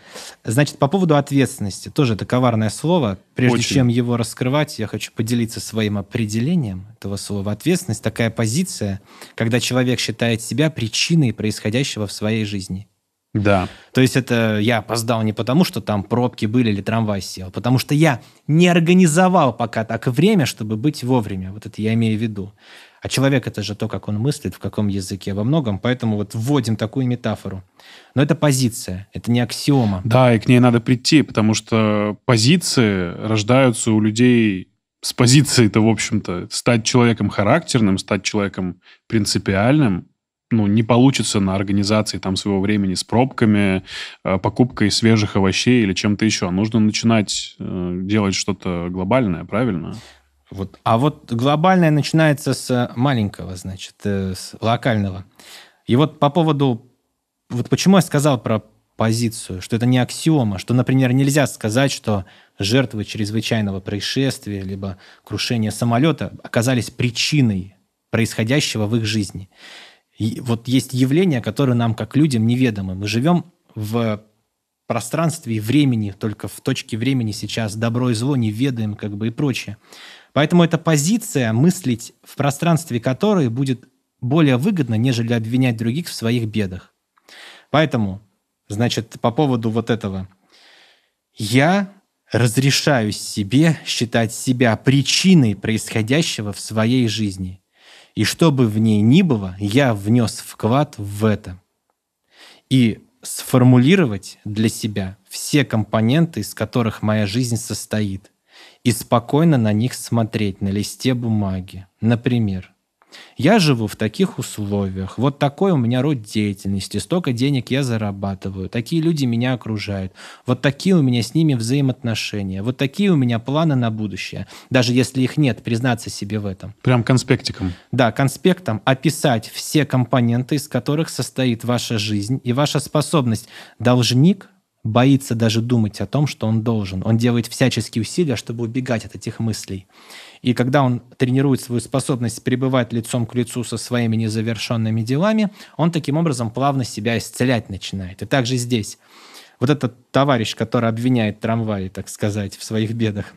значит, по поводу ответственности. Тоже это коварное слово. Прежде Очень. чем его раскрывать, я хочу поделиться своим определением этого слова. Ответственность – такая позиция, когда человек считает себя причиной происходящего в своей жизни – да. То есть это я опоздал не потому, что там пробки были или трамвай сел, а потому что я не организовал пока так время, чтобы быть вовремя. Вот это я имею в виду. А человек это же то, как он мыслит, в каком языке, во многом. Поэтому вот вводим такую метафору. Но это позиция, это не аксиома. Да, и к ней надо прийти, потому что позиции рождаются у людей с позиции-то, в общем-то, стать человеком характерным, стать человеком принципиальным, ну, не получится на организации там своего времени с пробками, э, покупкой свежих овощей или чем-то еще. Нужно начинать э, делать что-то глобальное, правильно? Вот. А вот глобальное начинается с маленького, значит, э, с локального. И вот по поводу... Вот почему я сказал про позицию, что это не аксиома, что, например, нельзя сказать, что жертвы чрезвычайного происшествия либо крушения самолета оказались причиной происходящего в их жизни вот есть явления, которые нам, как людям, неведомы. Мы живем в пространстве и времени, только в точке времени сейчас добро и зло не ведаем, как бы и прочее. Поэтому эта позиция мыслить в пространстве которой будет более выгодно, нежели обвинять других в своих бедах. Поэтому, значит, по поводу вот этого. Я разрешаю себе считать себя причиной происходящего в своей жизни – и что бы в ней ни было, я внес вклад в это. И сформулировать для себя все компоненты, из которых моя жизнь состоит, и спокойно на них смотреть на листе бумаги. Например, я живу в таких условиях. Вот такой у меня род деятельности. Столько денег я зарабатываю. Такие люди меня окружают. Вот такие у меня с ними взаимоотношения. Вот такие у меня планы на будущее. Даже если их нет, признаться себе в этом. Прям конспектиком. Да, конспектом описать все компоненты, из которых состоит ваша жизнь и ваша способность. Должник боится даже думать о том, что он должен. Он делает всяческие усилия, чтобы убегать от этих мыслей. И когда он тренирует свою способность пребывать лицом к лицу со своими незавершенными делами, он таким образом плавно себя исцелять начинает. И также здесь. Вот этот товарищ, который обвиняет трамвай, так сказать, в своих бедах,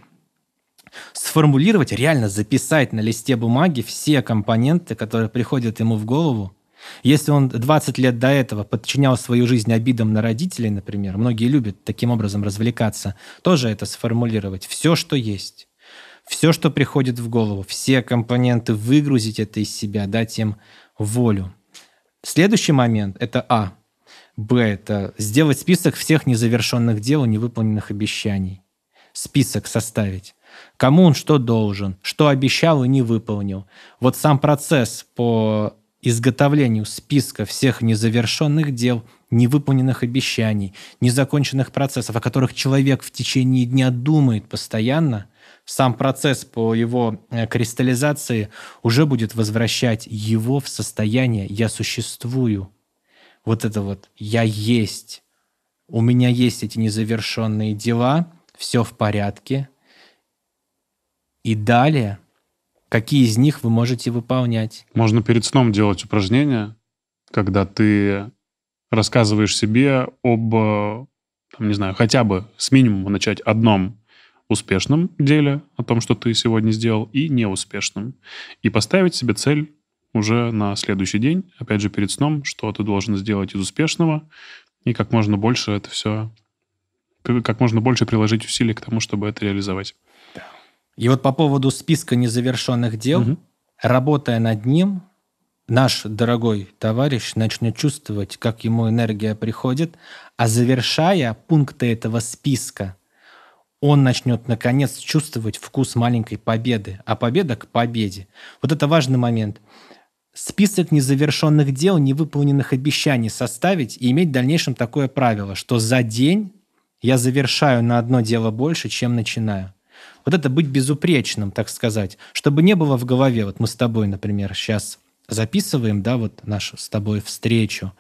сформулировать, реально записать на листе бумаги все компоненты, которые приходят ему в голову. Если он 20 лет до этого подчинял свою жизнь обидам на родителей, например, многие любят таким образом развлекаться, тоже это сформулировать. Все, что есть все, что приходит в голову, все компоненты выгрузить это из себя, дать им волю. Следующий момент – это А. Б – это сделать список всех незавершенных дел и невыполненных обещаний. Список составить. Кому он что должен, что обещал и не выполнил. Вот сам процесс по изготовлению списка всех незавершенных дел, невыполненных обещаний, незаконченных процессов, о которых человек в течение дня думает постоянно, сам процесс по его э, кристаллизации уже будет возвращать его в состояние «я существую». Вот это вот «я есть», «у меня есть эти незавершенные дела», «все в порядке». И далее, какие из них вы можете выполнять? Можно перед сном делать упражнения, когда ты рассказываешь себе об, э, там, не знаю, хотя бы с минимума начать одном успешном деле, о том, что ты сегодня сделал, и неуспешном. И поставить себе цель уже на следующий день, опять же, перед сном, что ты должен сделать из успешного, и как можно больше это все, как можно больше приложить усилий к тому, чтобы это реализовать. И вот по поводу списка незавершенных дел, угу. работая над ним, наш дорогой товарищ начнет чувствовать, как ему энергия приходит, а завершая пункты этого списка, он начнет наконец чувствовать вкус маленькой победы, а победа к победе. Вот это важный момент. Список незавершенных дел, невыполненных обещаний составить и иметь в дальнейшем такое правило, что за день я завершаю на одно дело больше, чем начинаю. Вот это быть безупречным, так сказать, чтобы не было в голове, вот мы с тобой, например, сейчас записываем, да, вот нашу с тобой встречу,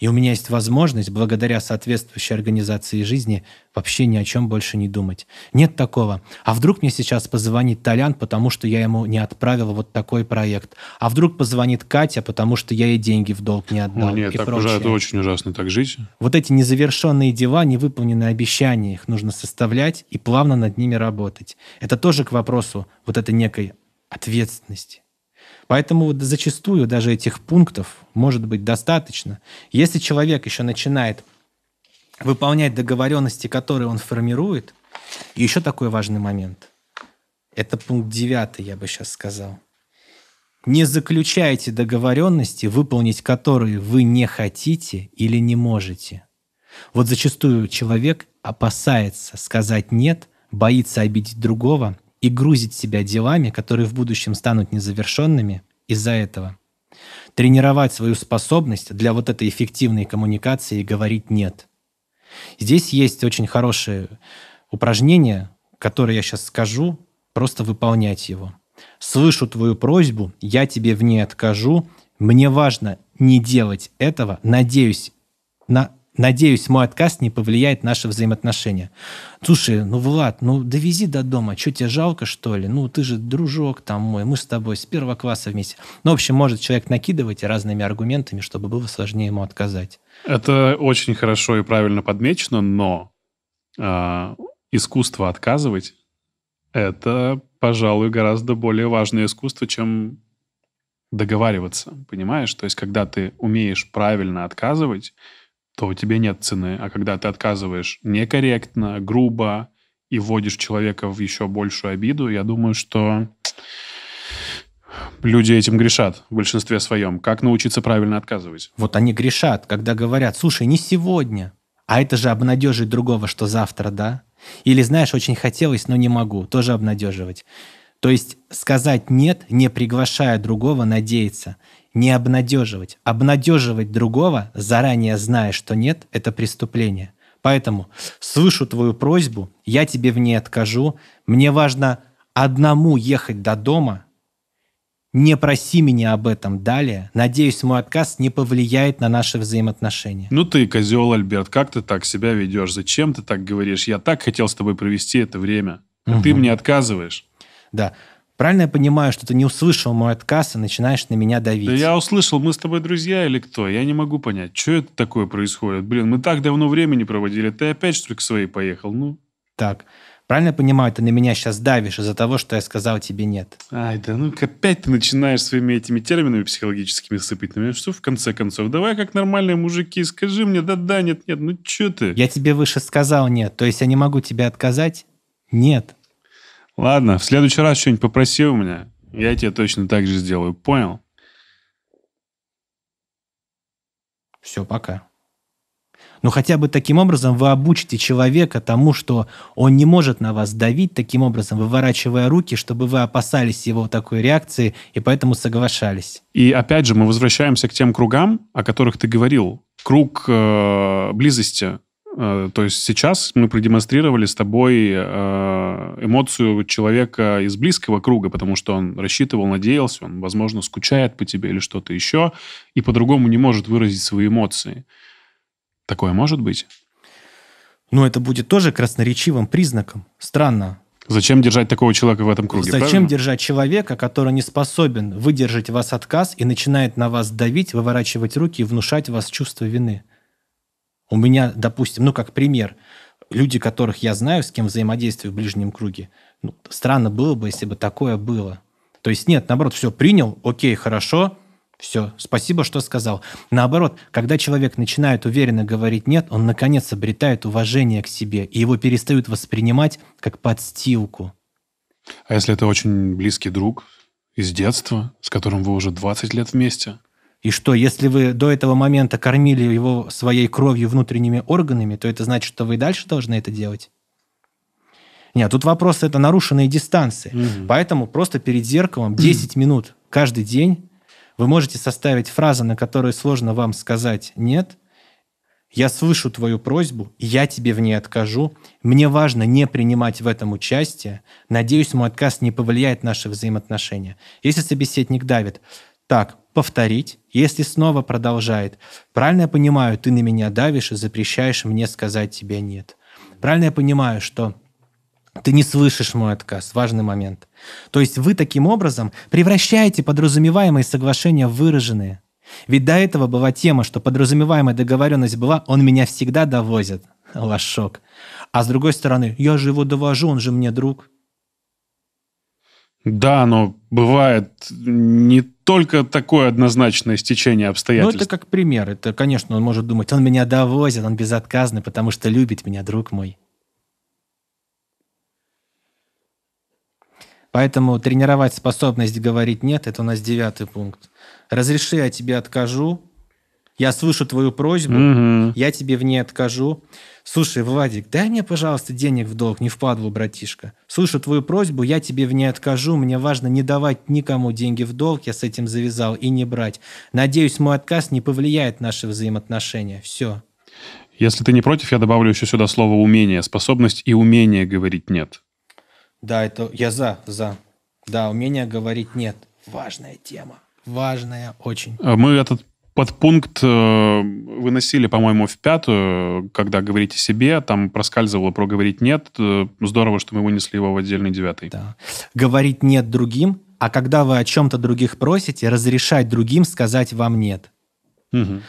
и у меня есть возможность, благодаря соответствующей организации жизни, вообще ни о чем больше не думать. Нет такого. А вдруг мне сейчас позвонит Толян, потому что я ему не отправил вот такой проект? А вдруг позвонит Катя, потому что я ей деньги в долг не отдал? Ну, нет, и так прочее. Уже, это очень ужасно, так жить. Вот эти незавершенные дела, невыполненные обещания, их нужно составлять и плавно над ними работать. Это тоже к вопросу вот этой некой ответственности. Поэтому вот зачастую даже этих пунктов может быть достаточно. Если человек еще начинает выполнять договоренности, которые он формирует, и еще такой важный момент. Это пункт девятый, я бы сейчас сказал. Не заключайте договоренности, выполнить которые вы не хотите или не можете. Вот зачастую человек опасается сказать «нет», боится обидеть другого – и грузить себя делами, которые в будущем станут незавершенными из-за этого. Тренировать свою способность для вот этой эффективной коммуникации и говорить «нет». Здесь есть очень хорошее упражнение, которое я сейчас скажу, просто выполнять его. «Слышу твою просьбу, я тебе в ней откажу, мне важно не делать этого, надеюсь на Надеюсь, мой отказ не повлияет на наши взаимоотношения. Слушай, ну, Влад, ну, довези до дома. Что, тебе жалко, что ли? Ну, ты же дружок там мой, мы с тобой с первого класса вместе. Ну, в общем, может человек накидывать разными аргументами, чтобы было сложнее ему отказать. Это очень хорошо и правильно подмечено, но э, искусство отказывать — это, пожалуй, гораздо более важное искусство, чем договариваться, понимаешь? То есть, когда ты умеешь правильно отказывать — то у тебя нет цены. А когда ты отказываешь некорректно, грубо и вводишь человека в еще большую обиду, я думаю, что люди этим грешат в большинстве своем. Как научиться правильно отказывать? Вот они грешат, когда говорят, слушай, не сегодня. А это же обнадежить другого, что завтра, да? Или, знаешь, очень хотелось, но не могу, тоже обнадеживать. То есть сказать «нет», не приглашая другого надеяться не обнадеживать. Обнадеживать другого, заранее зная, что нет, это преступление. Поэтому слышу твою просьбу, я тебе в ней откажу. Мне важно одному ехать до дома. Не проси меня об этом далее. Надеюсь, мой отказ не повлияет на наши взаимоотношения. Ну ты, козел, Альберт, как ты так себя ведешь? Зачем ты так говоришь? Я так хотел с тобой провести это время. Угу. Ты мне отказываешь. Да. Правильно я понимаю, что ты не услышал мой отказ и начинаешь на меня давить? Да я услышал, мы с тобой друзья или кто? Я не могу понять, что это такое происходит? Блин, мы так давно времени проводили, ты опять что ли к своей поехал? Ну. Так, правильно я понимаю, ты на меня сейчас давишь из-за того, что я сказал тебе нет? Ай, да ну опять ты начинаешь своими этими терминами психологическими сыпать на меня. Что в конце концов? Давай как нормальные мужики, скажи мне, да-да, нет-нет, ну что ты? Я тебе выше сказал нет, то есть я не могу тебе отказать? Нет. Ладно, в следующий раз что-нибудь попроси у меня. Я тебе точно так же сделаю. Понял? Все, пока. Но ну, хотя бы таким образом вы обучите человека тому, что он не может на вас давить таким образом, выворачивая руки, чтобы вы опасались его такой реакции и поэтому соглашались. И опять же, мы возвращаемся к тем кругам, о которых ты говорил. Круг э, близости Э, то есть сейчас мы продемонстрировали с тобой э, эмоцию человека из близкого круга, потому что он рассчитывал, надеялся, он, возможно, скучает по тебе или что-то еще, и по-другому не может выразить свои эмоции. Такое может быть? Ну, это будет тоже красноречивым признаком. Странно. Зачем держать такого человека в этом круге? Зачем правильно? держать человека, который не способен выдержать вас отказ и начинает на вас давить, выворачивать руки и внушать вас чувство вины? У меня, допустим, ну, как пример, люди, которых я знаю, с кем взаимодействую в ближнем круге, ну, странно было бы, если бы такое было. То есть нет, наоборот, все принял, окей, хорошо, все, спасибо, что сказал. Наоборот, когда человек начинает уверенно говорить «нет», он, наконец, обретает уважение к себе, и его перестают воспринимать как подстилку. А если это очень близкий друг из детства, с которым вы уже 20 лет вместе? И что, если вы до этого момента кормили его своей кровью внутренними органами, то это значит, что вы и дальше должны это делать? Нет, тут вопрос это нарушенные дистанции. Угу. Поэтому просто перед зеркалом 10 угу. [CLEARS THROAT] минут каждый день вы можете составить фразы, на которые сложно вам сказать «нет», я слышу твою просьбу, я тебе в ней откажу. Мне важно не принимать в этом участие. Надеюсь, мой отказ не повлияет на наши взаимоотношения. Если собеседник давит, так, повторить, если снова продолжает. Правильно я понимаю, ты на меня давишь и запрещаешь мне сказать тебе «нет». Правильно я понимаю, что ты не слышишь мой отказ. Важный момент. То есть вы таким образом превращаете подразумеваемые соглашения в выраженные. Ведь до этого была тема, что подразумеваемая договоренность была «он меня всегда довозит». [LAUGHS] Лошок. А с другой стороны, я же его довожу, он же мне друг. Да, но бывает не только такое однозначное стечение обстоятельств. Ну, это как пример. Это, конечно, он может думать, он меня довозит, он безотказный, потому что любит меня, друг мой. Поэтому тренировать способность говорить «нет» — это у нас девятый пункт. Разреши, я тебе откажу, я слышу твою просьбу, угу. я тебе в ней откажу. Слушай, Владик, дай мне, пожалуйста, денег в долг, не впадлу, братишка. Слышу твою просьбу, я тебе в ней откажу. Мне важно не давать никому деньги в долг, я с этим завязал, и не брать. Надеюсь, мой отказ не повлияет на наши взаимоотношения. Все. Если ты не против, я добавлю еще сюда слово «умение». Способность и умение говорить «нет». Да, это я за, за. Да, умение говорить «нет». Важная тема. Важная очень. А мы этот подпункт э, выносили, по-моему, в пятую, когда говорите себе, там проскальзывало про говорить нет. Э, здорово, что мы вынесли его в отдельный девятый. Да. Говорить нет другим, а когда вы о чем-то других просите, разрешать другим сказать вам нет. Угу.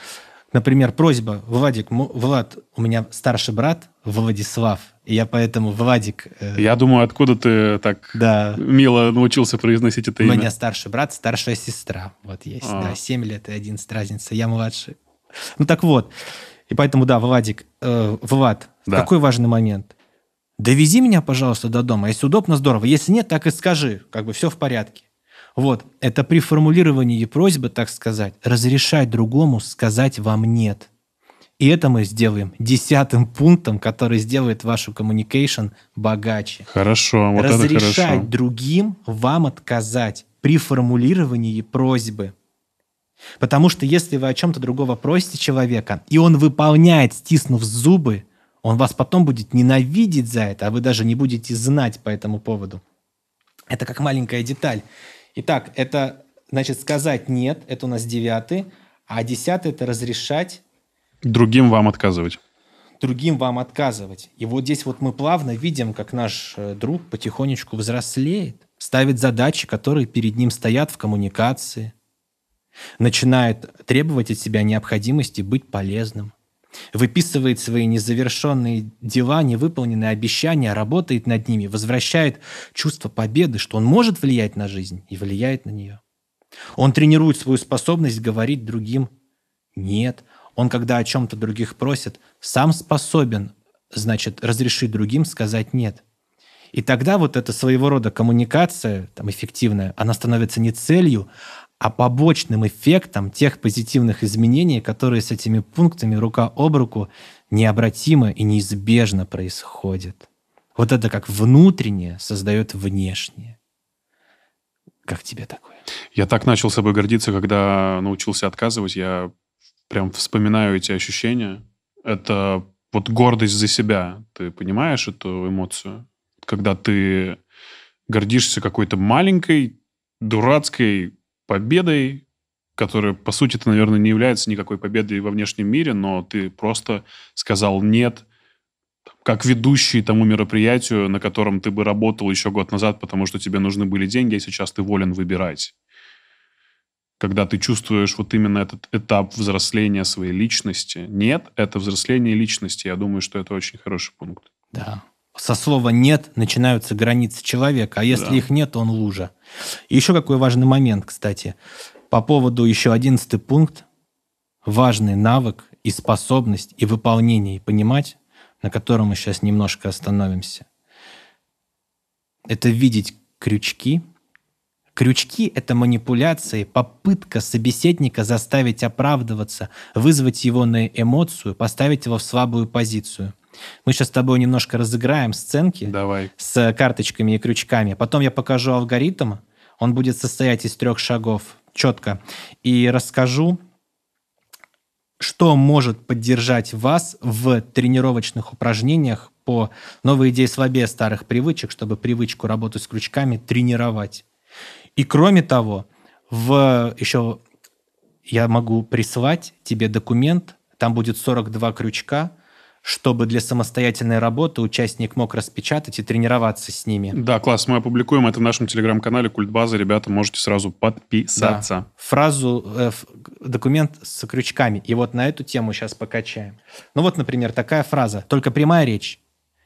Например, просьба, Владик, Влад, у меня старший брат Владислав, и я поэтому Владик... Э... Я думаю, откуда ты так да. мило научился произносить это имя? У меня старший брат, старшая сестра, вот есть, а. да, 7 лет и 11 разница, я младший. Ну так вот, и поэтому, да, Владик, э, Влад, да. какой важный момент? Довези меня, пожалуйста, до дома, если удобно, здорово, если нет, так и скажи, как бы все в порядке. Вот, это при формулировании просьбы, так сказать, разрешать другому сказать вам «нет». И это мы сделаем десятым пунктом, который сделает вашу коммуникейшн богаче. Хорошо, вот Разрешать это хорошо. другим вам отказать при формулировании просьбы. Потому что если вы о чем-то другого просите человека, и он выполняет, стиснув зубы, он вас потом будет ненавидеть за это, а вы даже не будете знать по этому поводу. Это как маленькая деталь. Итак, это значит сказать нет, это у нас девятый, а десятый это разрешать... Другим вам отказывать. Другим вам отказывать. И вот здесь вот мы плавно видим, как наш э, друг потихонечку взрослеет, ставит задачи, которые перед ним стоят в коммуникации, начинает требовать от себя необходимости быть полезным, выписывает свои незавершенные дела, невыполненные обещания, работает над ними, возвращает чувство победы, что он может влиять на жизнь и влияет на нее. Он тренирует свою способность говорить другим «нет». Он, когда о чем-то других просит, сам способен, значит, разрешить другим сказать «нет». И тогда вот эта своего рода коммуникация, там, эффективная, она становится не целью, а побочным эффектом тех позитивных изменений, которые с этими пунктами рука об руку необратимо и неизбежно происходят. Вот это как внутреннее создает внешнее. Как тебе такое? Я так начал собой гордиться, когда научился отказывать. Я прям вспоминаю эти ощущения. Это вот гордость за себя. Ты понимаешь эту эмоцию? Когда ты гордишься какой-то маленькой, дурацкой победой, которая, по сути, это, наверное, не является никакой победой во внешнем мире, но ты просто сказал «нет», как ведущий тому мероприятию, на котором ты бы работал еще год назад, потому что тебе нужны были деньги, а сейчас ты волен выбирать. Когда ты чувствуешь вот именно этот этап взросления своей личности. Нет, это взросление личности. Я думаю, что это очень хороший пункт. Да, со слова «нет» начинаются границы человека, а если да. их нет, он лужа. И еще какой важный момент, кстати, по поводу еще одиннадцатый пункт. Важный навык и способность и выполнение, и понимать, на котором мы сейчас немножко остановимся. Это видеть крючки. Крючки – это манипуляции, попытка собеседника заставить оправдываться, вызвать его на эмоцию, поставить его в слабую позицию. Мы сейчас с тобой немножко разыграем сценки Давай. с карточками и крючками. Потом я покажу алгоритм. Он будет состоять из трех шагов четко. И расскажу, что может поддержать вас в тренировочных упражнениях по новой идее слабее старых привычек, чтобы привычку работать с крючками тренировать. И кроме того, в еще я могу прислать тебе документ, там будет 42 крючка, чтобы для самостоятельной работы участник мог распечатать и тренироваться с ними. Да, класс, мы опубликуем это в нашем телеграм-канале Культбаза. Ребята, можете сразу подписаться. Да. Фразу, э, документ с крючками. И вот на эту тему сейчас покачаем. Ну вот, например, такая фраза. Только прямая речь.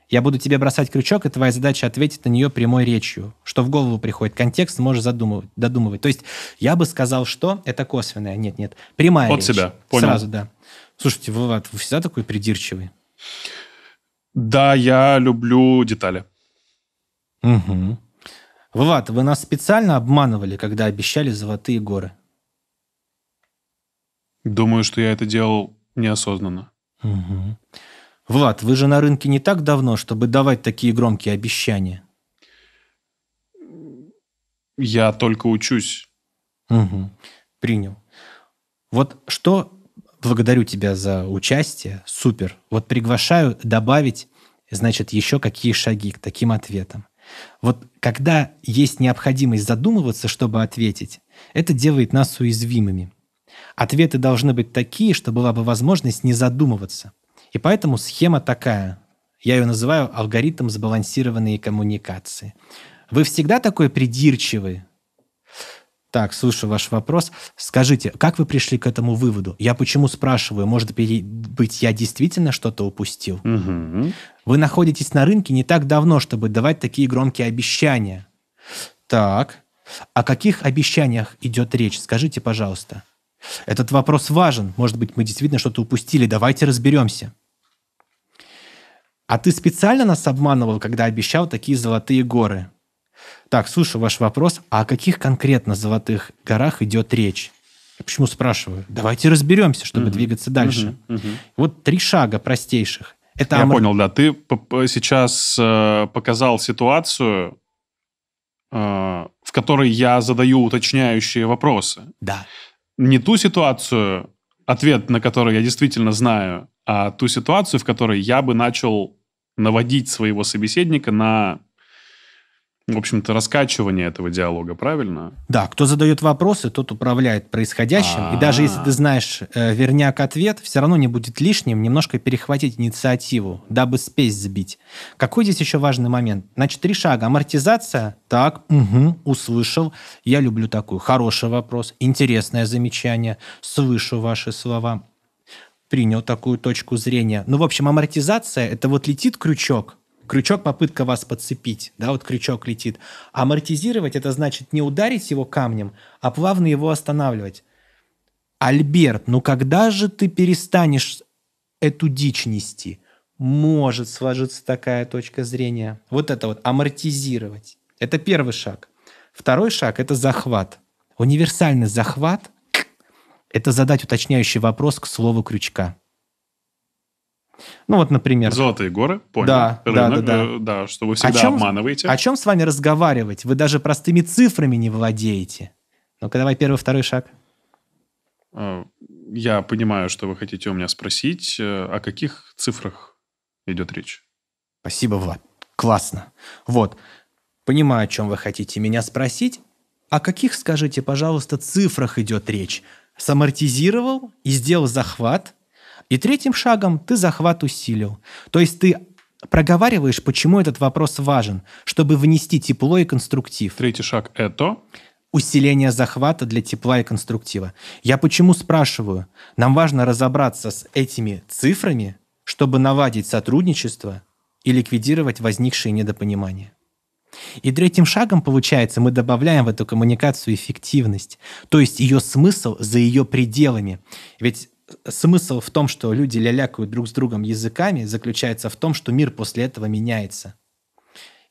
Я буду тебе бросать крючок, и твоя задача ответить на нее прямой речью. Что в голову приходит? Контекст можешь задумывать, додумывать. То есть я бы сказал, что это косвенное. Нет, нет. Прямая От речь. От себя. Понял. Сразу, да. Слушайте, Влад, вы всегда такой придирчивый. Да, я люблю детали. Угу. Влад, вы нас специально обманывали, когда обещали золотые горы? Думаю, что я это делал неосознанно. Угу. Влад, вы же на рынке не так давно, чтобы давать такие громкие обещания. Я только учусь. Угу. Принял. Вот что Благодарю тебя за участие. Супер. Вот приглашаю добавить, значит, еще какие шаги к таким ответам. Вот когда есть необходимость задумываться, чтобы ответить, это делает нас уязвимыми. Ответы должны быть такие, что была бы возможность не задумываться. И поэтому схема такая. Я ее называю алгоритм сбалансированные коммуникации. Вы всегда такой придирчивый, так, слушаю ваш вопрос. Скажите, как вы пришли к этому выводу? Я почему спрашиваю? Может быть, я действительно что-то упустил? Угу. Вы находитесь на рынке не так давно, чтобы давать такие громкие обещания. Так, о каких обещаниях идет речь? Скажите, пожалуйста. Этот вопрос важен. Может быть, мы действительно что-то упустили. Давайте разберемся. А ты специально нас обманывал, когда обещал такие золотые горы? Так, слушаю ваш вопрос. А о каких конкретно золотых горах идет речь? Почему спрашиваю? Давайте разберемся, чтобы угу. двигаться дальше. Угу. Угу. Вот три шага простейших. Это Я Амр... понял, да. Ты сейчас э, показал ситуацию, э, в которой я задаю уточняющие вопросы. Да. Не ту ситуацию, ответ на которую я действительно знаю, а ту ситуацию, в которой я бы начал наводить своего собеседника на в общем-то, раскачивание этого диалога, правильно? Да, кто задает вопросы, тот управляет происходящим. А-а-а. И даже если ты а. знаешь э, верняк ответ, все равно не будет лишним немножко перехватить инициативу, дабы спесь сбить. Какой здесь еще важный момент? Значит, три шага. Амортизация. Так, угу, услышал. Я люблю такую. Хороший вопрос. Интересное замечание. Слышу ваши слова. Принял такую точку зрения. Ну, в общем, амортизация – это вот летит крючок – крючок попытка вас подцепить, да, вот крючок летит. А амортизировать это значит не ударить его камнем, а плавно его останавливать. Альберт, ну когда же ты перестанешь эту дичь нести? Может сложиться такая точка зрения. Вот это вот амортизировать. Это первый шаг. Второй шаг – это захват. Универсальный захват – это задать уточняющий вопрос к слову крючка. Ну вот, например. Золотые горы, понял. Да, да, да, да. да, э, что вы всегда о чем, обманываете. О чем с вами разговаривать? Вы даже простыми цифрами не владеете. Ну-ка, давай первый, второй шаг. Э, я понимаю, что вы хотите у меня спросить, э, о каких цифрах идет речь? Спасибо, Влад. Классно. Вот. Понимаю, о чем вы хотите меня спросить. О каких, скажите, пожалуйста, цифрах идет речь? Самортизировал и сделал захват – и третьим шагом ты захват усилил. То есть ты проговариваешь, почему этот вопрос важен, чтобы внести тепло и конструктив. Третий шаг – это? усиление захвата для тепла и конструктива. Я почему спрашиваю? Нам важно разобраться с этими цифрами, чтобы наладить сотрудничество и ликвидировать возникшие недопонимания. И третьим шагом, получается, мы добавляем в эту коммуникацию эффективность, то есть ее смысл за ее пределами. Ведь смысл в том, что люди лялякают друг с другом языками, заключается в том, что мир после этого меняется.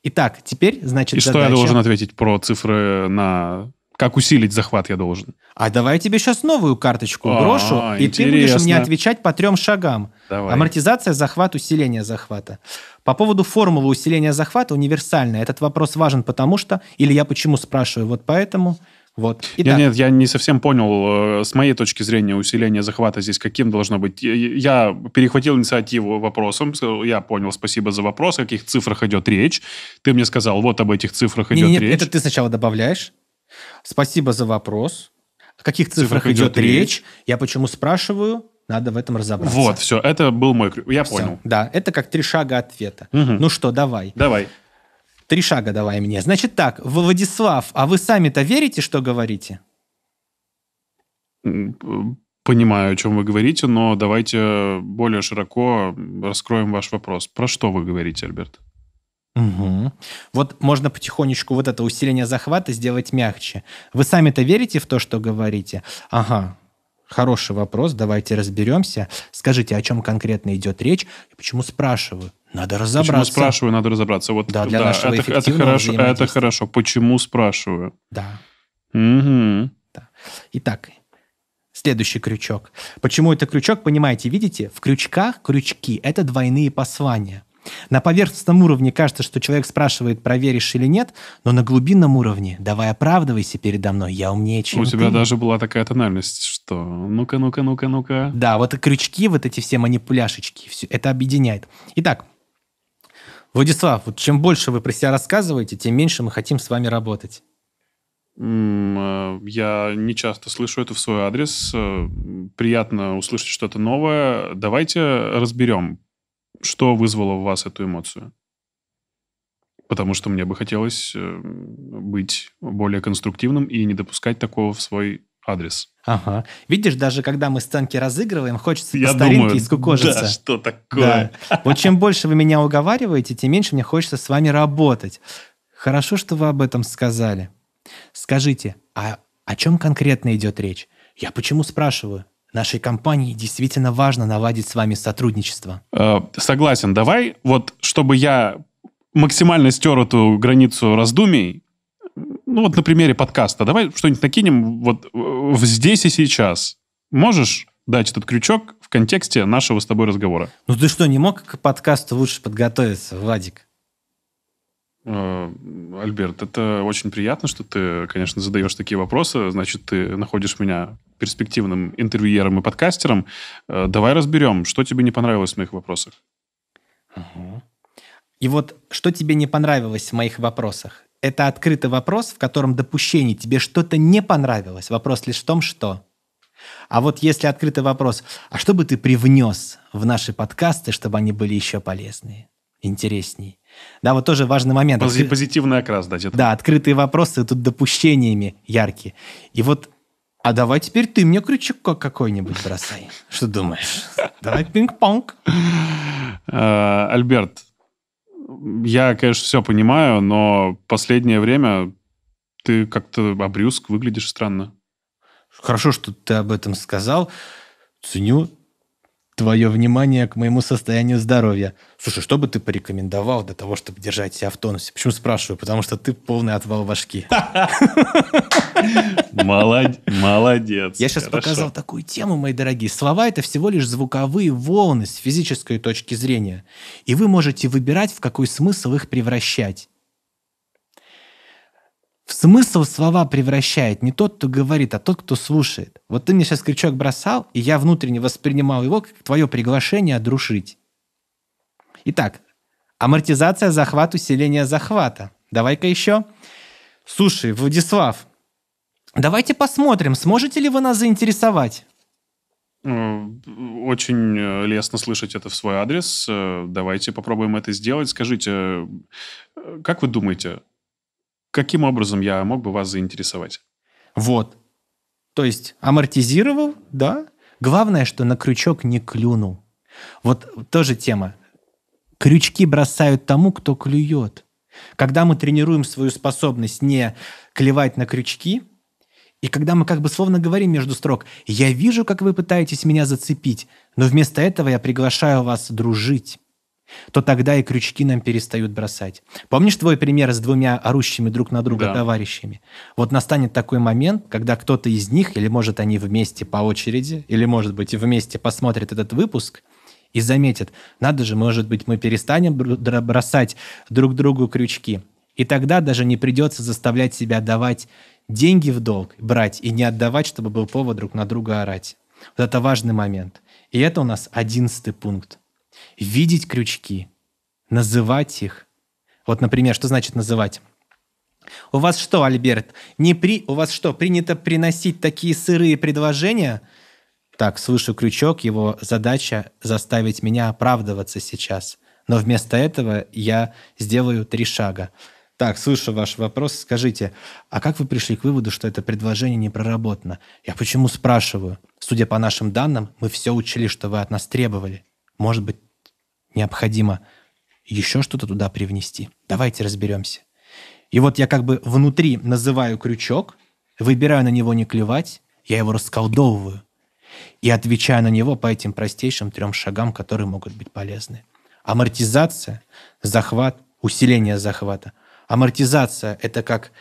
Итак, теперь, значит, И задача... что я должен ответить про цифры на... Как усилить захват я должен? А давай я тебе сейчас новую карточку а, брошу, а, и интересно. ты будешь мне отвечать по трем шагам. Давай. Амортизация, захват, усиление захвата. По поводу формулы усиления захвата универсальная. Этот вопрос важен потому что... Или я почему спрашиваю? Вот поэтому... Вот. Итак. Нет, нет, я не совсем понял, э, с моей точки зрения, усиление захвата здесь каким должно быть. Я перехватил инициативу вопросом, я понял, спасибо за вопрос, о каких цифрах идет речь. Ты мне сказал, вот об этих цифрах нет, идет нет, речь. Это ты сначала добавляешь. Спасибо за вопрос. О каких цифрах, цифрах идет, идет речь? речь? Я почему спрашиваю? Надо в этом разобраться. Вот, все, это был мой Я все, понял. Да, это как три шага ответа. Угу. Ну что, давай. Давай. Три шага давай мне. Значит так, Владислав, а вы сами-то верите, что говорите? Понимаю, о чем вы говорите, но давайте более широко раскроем ваш вопрос. Про что вы говорите, Альберт? Угу. Вот можно потихонечку вот это усиление захвата сделать мягче. Вы сами-то верите в то, что говорите? Ага, хороший вопрос, давайте разберемся. Скажите, о чем конкретно идет речь и почему спрашиваю? Надо разобраться. Почему спрашиваю, надо разобраться. Вот, да, для да, нашего это, это хорошо. Это хорошо. Почему спрашиваю? Да. Угу. да. Итак, следующий крючок. Почему это крючок? Понимаете, видите, в крючках крючки – это двойные послания. На поверхностном уровне кажется, что человек спрашивает, проверишь или нет, но на глубинном уровне, давай оправдывайся передо мной, я умнее, чем У ты. тебя даже была такая тональность, что ну-ка, ну-ка, ну-ка, ну-ка. Да, вот крючки, вот эти все манипуляшечки, все это объединяет. Итак, Владислав, вот чем больше вы про себя рассказываете, тем меньше мы хотим с вами работать. Э, я не часто слышу это в свой адрес. Э, приятно услышать что-то новое. Давайте разберем, что вызвало в вас эту эмоцию. Потому что мне бы хотелось э, быть более конструктивным и не допускать такого в свой адрес. Ага. Видишь, даже когда мы сценки разыгрываем, хочется Я по старинке думаю, Да, что такое? Да. [LAUGHS] Вот чем больше вы меня уговариваете, тем меньше мне хочется с вами работать. Хорошо, что вы об этом сказали. Скажите, а о чем конкретно идет речь? Я почему спрашиваю? Нашей компании действительно важно наладить с вами сотрудничество. Э, согласен. Давай, вот чтобы я максимально стер эту границу раздумий, ну вот на примере подкаста, давай что-нибудь накинем вот э, в здесь и сейчас. Можешь дать этот крючок в контексте нашего с тобой разговора? Ну ты что, не мог к подкасту лучше подготовиться, Владик? Э, Альберт, это очень приятно, что ты, конечно, задаешь такие вопросы. Значит, ты находишь меня перспективным интервьюером и подкастером. Э, давай разберем, что тебе не понравилось в моих вопросах. Угу. И вот что тебе не понравилось в моих вопросах? это открытый вопрос, в котором допущение тебе что-то не понравилось. Вопрос лишь в том, что. А вот если открытый вопрос, а что бы ты привнес в наши подкасты, чтобы они были еще полезнее, интереснее? Да, вот тоже важный момент. Пози- позитивный окрас да, это. Да, открытые вопросы тут допущениями яркие. И вот а давай теперь ты мне крючок какой-нибудь бросай. [LAUGHS] Что думаешь? Давай пинг-понг. [LAUGHS] А, Альберт, я, конечно, все понимаю, но последнее время ты как-то обрюзг, выглядишь странно. Хорошо, что ты об этом сказал. Ценю твое внимание к моему состоянию здоровья. Слушай, что бы ты порекомендовал для того, чтобы держать себя в тонусе? Почему спрашиваю? Потому что ты полный отвал башки. [LAUGHS] Молодец. Я сейчас показал такую тему, мои дорогие. Слова – это всего лишь звуковые волны с физической точки зрения. И вы можете выбирать, в какой смысл их превращать смысл слова превращает не тот, кто говорит, а тот, кто слушает. Вот ты мне сейчас крючок бросал, и я внутренне воспринимал его как твое приглашение одрушить. Итак, амортизация захват, усиление захвата. Давай-ка еще. Слушай, Владислав, давайте посмотрим, сможете ли вы нас заинтересовать. Очень э, лестно слышать это в свой адрес. Э, давайте попробуем это сделать. Скажите, э, как вы думаете, каким образом я мог бы вас заинтересовать? Вот. То есть амортизировал, да. Главное, что на крючок не клюнул. Вот тоже тема. Крючки бросают тому, кто клюет. Когда мы тренируем свою способность не клевать на крючки, и когда мы как бы словно говорим между строк, «Я вижу, как вы пытаетесь меня зацепить, но вместо этого я приглашаю вас дружить» то тогда и крючки нам перестают бросать. Помнишь твой пример с двумя орущими друг на друга да. товарищами? Вот настанет такой момент, когда кто-то из них, или может они вместе по очереди, или может быть вместе посмотрит этот выпуск и заметит, надо же, может быть, мы перестанем бросать друг другу крючки. И тогда даже не придется заставлять себя давать деньги в долг, брать и не отдавать, чтобы был повод друг на друга орать. Вот это важный момент. И это у нас одиннадцатый пункт видеть крючки, называть их. Вот, например, что значит называть? У вас что, Альберт, не при... У вас что, принято приносить такие сырые предложения? Так, слышу крючок, его задача заставить меня оправдываться сейчас. Но вместо этого я сделаю три шага. Так, слышу ваш вопрос, скажите, а как вы пришли к выводу, что это предложение не проработано? Я почему спрашиваю? Судя по нашим данным, мы все учили, что вы от нас требовали. Может быть, необходимо еще что-то туда привнести. Давайте разберемся. И вот я как бы внутри называю крючок, выбираю на него не клевать, я его расколдовываю и отвечаю на него по этим простейшим трем шагам, которые могут быть полезны. Амортизация, захват, усиление захвата. Амортизация – это как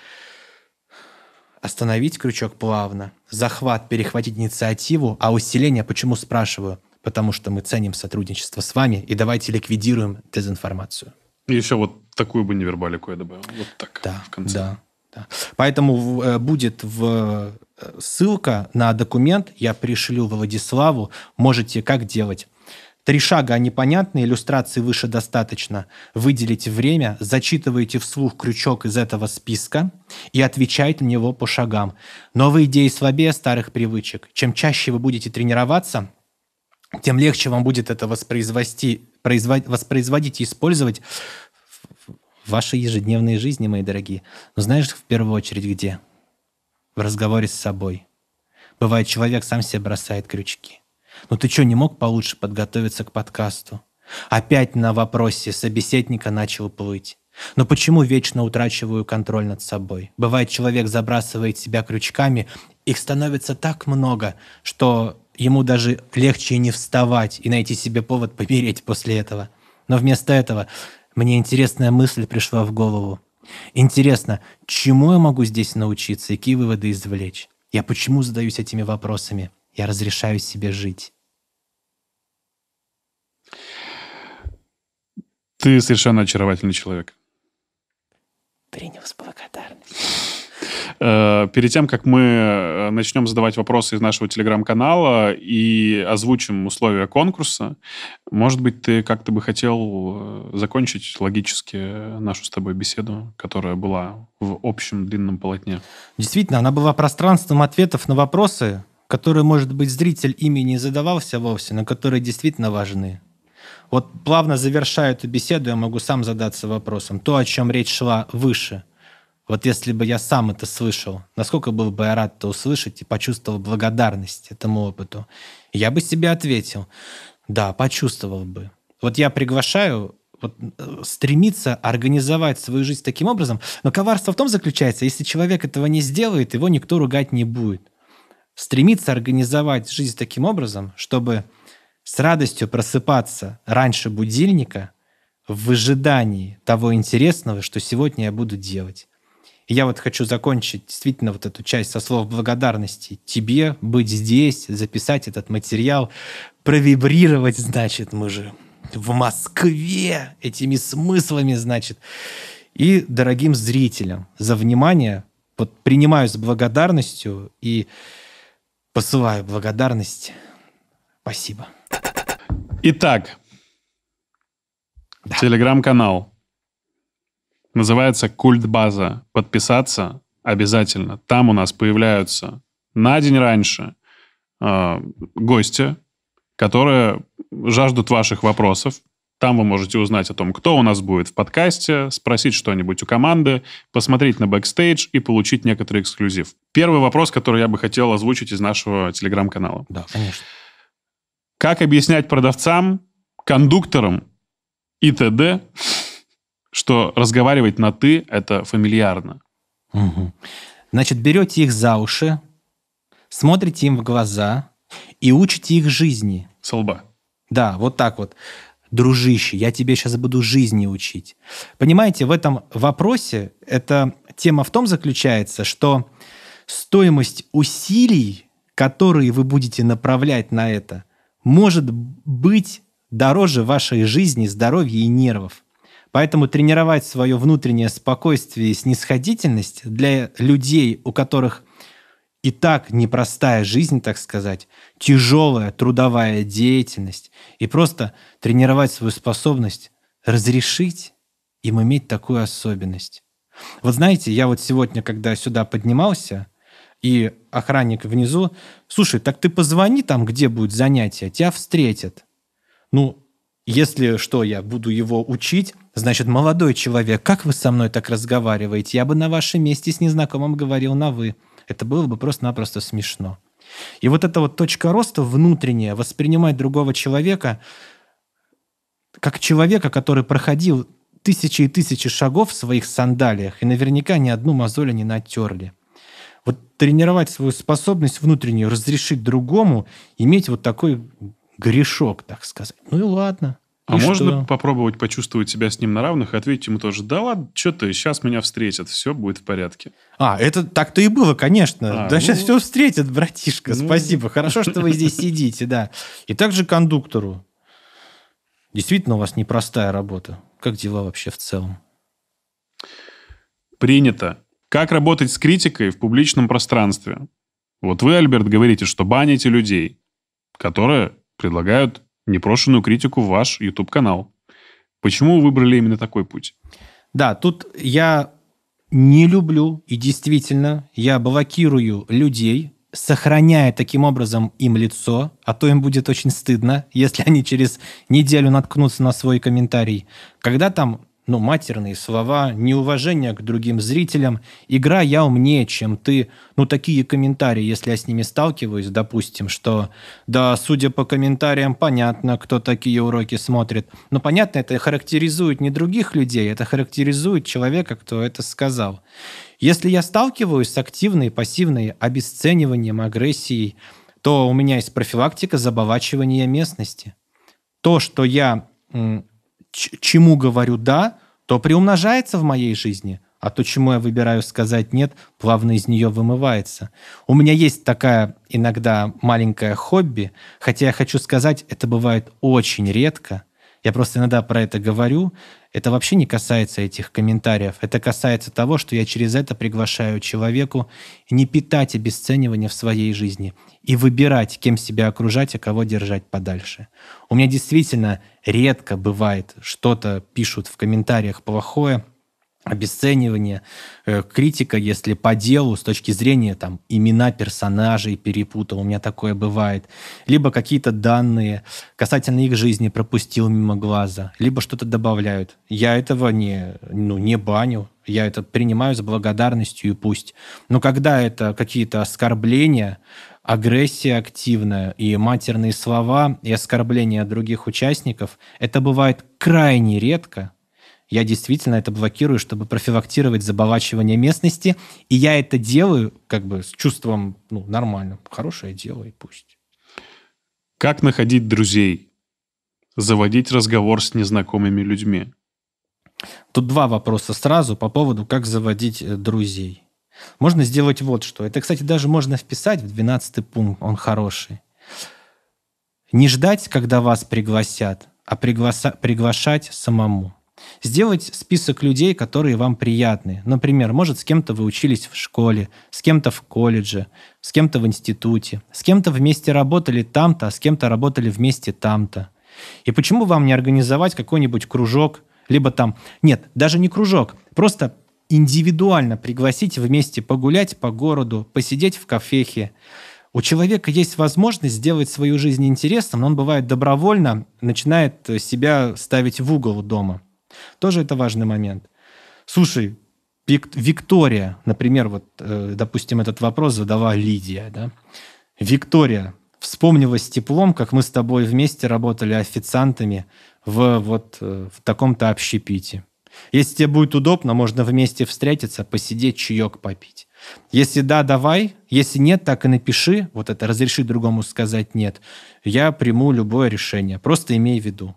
остановить крючок плавно, захват, перехватить инициативу, а усиление, почему спрашиваю, потому что мы ценим сотрудничество с вами, и давайте ликвидируем дезинформацию. И еще вот такую бы невербалику я добавил. Вот так, да, в конце. Да, да. Поэтому э, будет в э, ссылка на документ, я пришлю Владиславу, можете как делать. Три шага непонятны, иллюстрации выше достаточно. Выделите время, зачитывайте вслух крючок из этого списка и отвечайте на него по шагам. Новые идеи слабее старых привычек. Чем чаще вы будете тренироваться, тем легче вам будет это воспроизвести, производ, воспроизводить и использовать в вашей ежедневной жизни, мои дорогие. Но знаешь, в первую очередь где? В разговоре с собой. Бывает, человек сам себе бросает крючки. Ну ты что, не мог получше подготовиться к подкасту? Опять на вопросе собеседника начал плыть. Но почему вечно утрачиваю контроль над собой? Бывает, человек забрасывает себя крючками, их становится так много, что ему даже легче не вставать и найти себе повод помереть после этого. Но вместо этого мне интересная мысль пришла в голову. Интересно, чему я могу здесь научиться и какие выводы извлечь? Я почему задаюсь этими вопросами? Я разрешаю себе жить. Ты совершенно очаровательный человек. Принял с благодарностью. Э, перед тем, как мы э, начнем задавать вопросы из нашего телеграм-канала и озвучим условия конкурса, может быть, ты как-то бы хотел э, закончить логически нашу с тобой беседу, которая была в общем длинном полотне? Действительно, она была пространством ответов на вопросы, которые, может быть, зритель ими не задавался вовсе, но которые действительно важны. Вот плавно завершая эту беседу, я могу сам задаться вопросом. То, о чем речь шла выше – вот если бы я сам это слышал, насколько был бы я рад это услышать и почувствовал благодарность этому опыту, я бы себе ответил, да, почувствовал бы. Вот я приглашаю вот, э, стремиться организовать свою жизнь таким образом, но коварство в том заключается, если человек этого не сделает, его никто ругать не будет. Стремиться организовать жизнь таким образом, чтобы с радостью просыпаться раньше будильника в ожидании того интересного, что сегодня я буду делать я вот хочу закончить действительно вот эту часть со слов благодарности тебе, быть здесь, записать этот материал, провибрировать, значит, мы же в Москве этими смыслами, значит. И дорогим зрителям за внимание вот принимаю с благодарностью и посылаю благодарность. Спасибо. Итак, да. телеграм-канал Называется «Культ база». Подписаться обязательно. Там у нас появляются на день раньше э, гости, которые жаждут ваших вопросов. Там вы можете узнать о том, кто у нас будет в подкасте, спросить что-нибудь у команды, посмотреть на бэкстейдж и получить некоторый эксклюзив. Первый вопрос, который я бы хотел озвучить из нашего телеграм-канала. Да, конечно. Как объяснять продавцам, кондукторам и т.д., что разговаривать на «ты» — это фамильярно. Угу. Значит, берете их за уши, смотрите им в глаза и учите их жизни. Солба. Да, вот так вот. Дружище, я тебе сейчас буду жизни учить. Понимаете, в этом вопросе эта тема в том заключается, что стоимость усилий, которые вы будете направлять на это, может быть дороже вашей жизни, здоровья и нервов. Поэтому тренировать свое внутреннее спокойствие и снисходительность для людей, у которых и так непростая жизнь, так сказать, тяжелая трудовая деятельность, и просто тренировать свою способность разрешить им иметь такую особенность. Вот знаете, я вот сегодня, когда сюда поднимался, и охранник внизу, слушай, так ты позвони там, где будет занятие, тебя встретят. Ну, если что, я буду его учить, значит, молодой человек, как вы со мной так разговариваете? Я бы на вашем месте с незнакомым говорил на «вы». Это было бы просто-напросто смешно. И вот эта вот точка роста внутренняя, воспринимать другого человека как человека, который проходил тысячи и тысячи шагов в своих сандалиях и наверняка ни одну мозоль не натерли. Вот тренировать свою способность внутреннюю, разрешить другому, иметь вот такой грешок, так сказать. Ну и ладно. А и можно что? попробовать почувствовать себя с ним на равных и ответить ему тоже, да ладно, что ты, сейчас меня встретят, все будет в порядке. А, это так-то и было, конечно. А, да ну... сейчас все встретят, братишка, ну... спасибо. Хорошо, [LAUGHS] что вы здесь сидите, да. И также кондуктору. Действительно, у вас непростая работа. Как дела вообще в целом? Принято. Как работать с критикой в публичном пространстве? Вот вы, Альберт, говорите, что баните людей, которые предлагают непрошенную критику в ваш YouTube-канал. Почему вы выбрали именно такой путь? Да, тут я не люблю, и действительно, я блокирую людей, сохраняя таким образом им лицо, а то им будет очень стыдно, [LAUGHS] если они через неделю наткнутся на свой комментарий. Когда там но матерные слова, неуважение к другим зрителям, игра «я умнее, чем ты», ну, такие комментарии, если я с ними сталкиваюсь, допустим, что, да, судя по комментариям, понятно, кто такие уроки смотрит. Но понятно, это характеризует не других людей, это характеризует человека, кто это сказал. Если я сталкиваюсь с активной и пассивной обесцениванием, агрессией, то у меня есть профилактика забавачивания местности. То, что я чему говорю «да», то приумножается в моей жизни, а то, чему я выбираю сказать «нет», плавно из нее вымывается. У меня есть такая иногда маленькая хобби, хотя я хочу сказать, это бывает очень редко – я просто иногда про это говорю. Это вообще не касается этих комментариев. Это касается того, что я через это приглашаю человеку не питать обесценивание в своей жизни и выбирать, кем себя окружать, а кого держать подальше. У меня действительно редко бывает что-то пишут в комментариях плохое – обесценивание, э, критика, если по делу, с точки зрения там, имена персонажей перепутал, у меня такое бывает, либо какие-то данные касательно их жизни пропустил мимо глаза, либо что-то добавляют. Я этого не, ну, не баню, я это принимаю с благодарностью и пусть. Но когда это какие-то оскорбления, агрессия активная и матерные слова, и оскорбления других участников, это бывает крайне редко, я действительно это блокирую, чтобы профилактировать заболачивание местности. И я это делаю как бы с чувством, ну, нормально, хорошее дело и пусть. Как находить друзей? Заводить разговор с незнакомыми людьми? Тут два вопроса сразу по поводу, как заводить э, друзей. Можно сделать вот что. Это, кстати, даже можно вписать в 12 пункт, он хороший. Не ждать, когда вас пригласят, а пригла... приглашать самому. Сделать список людей, которые вам приятны. Например, может, с кем-то вы учились в школе, с кем-то в колледже, с кем-то в институте, с кем-то вместе работали там-то, а с кем-то работали вместе там-то. И почему вам не организовать какой-нибудь кружок, либо там... Нет, даже не кружок, просто индивидуально пригласить вместе погулять по городу, посидеть в кафехе, у человека есть возможность сделать свою жизнь интересным, но он бывает добровольно начинает э, себя ставить в угол дома. Тоже это важный момент. Слушай, Виктория, например, вот, э, допустим, этот вопрос задала Лидия, да? Виктория, вспомнила с теплом, как мы с тобой вместе работали официантами в вот э, в таком-то общепите. Если тебе будет удобно, можно вместе встретиться, посидеть, чаек попить. Если да, давай. Если нет, так и напиши. Вот это разреши другому сказать нет. Я приму любое решение. Просто имей в виду.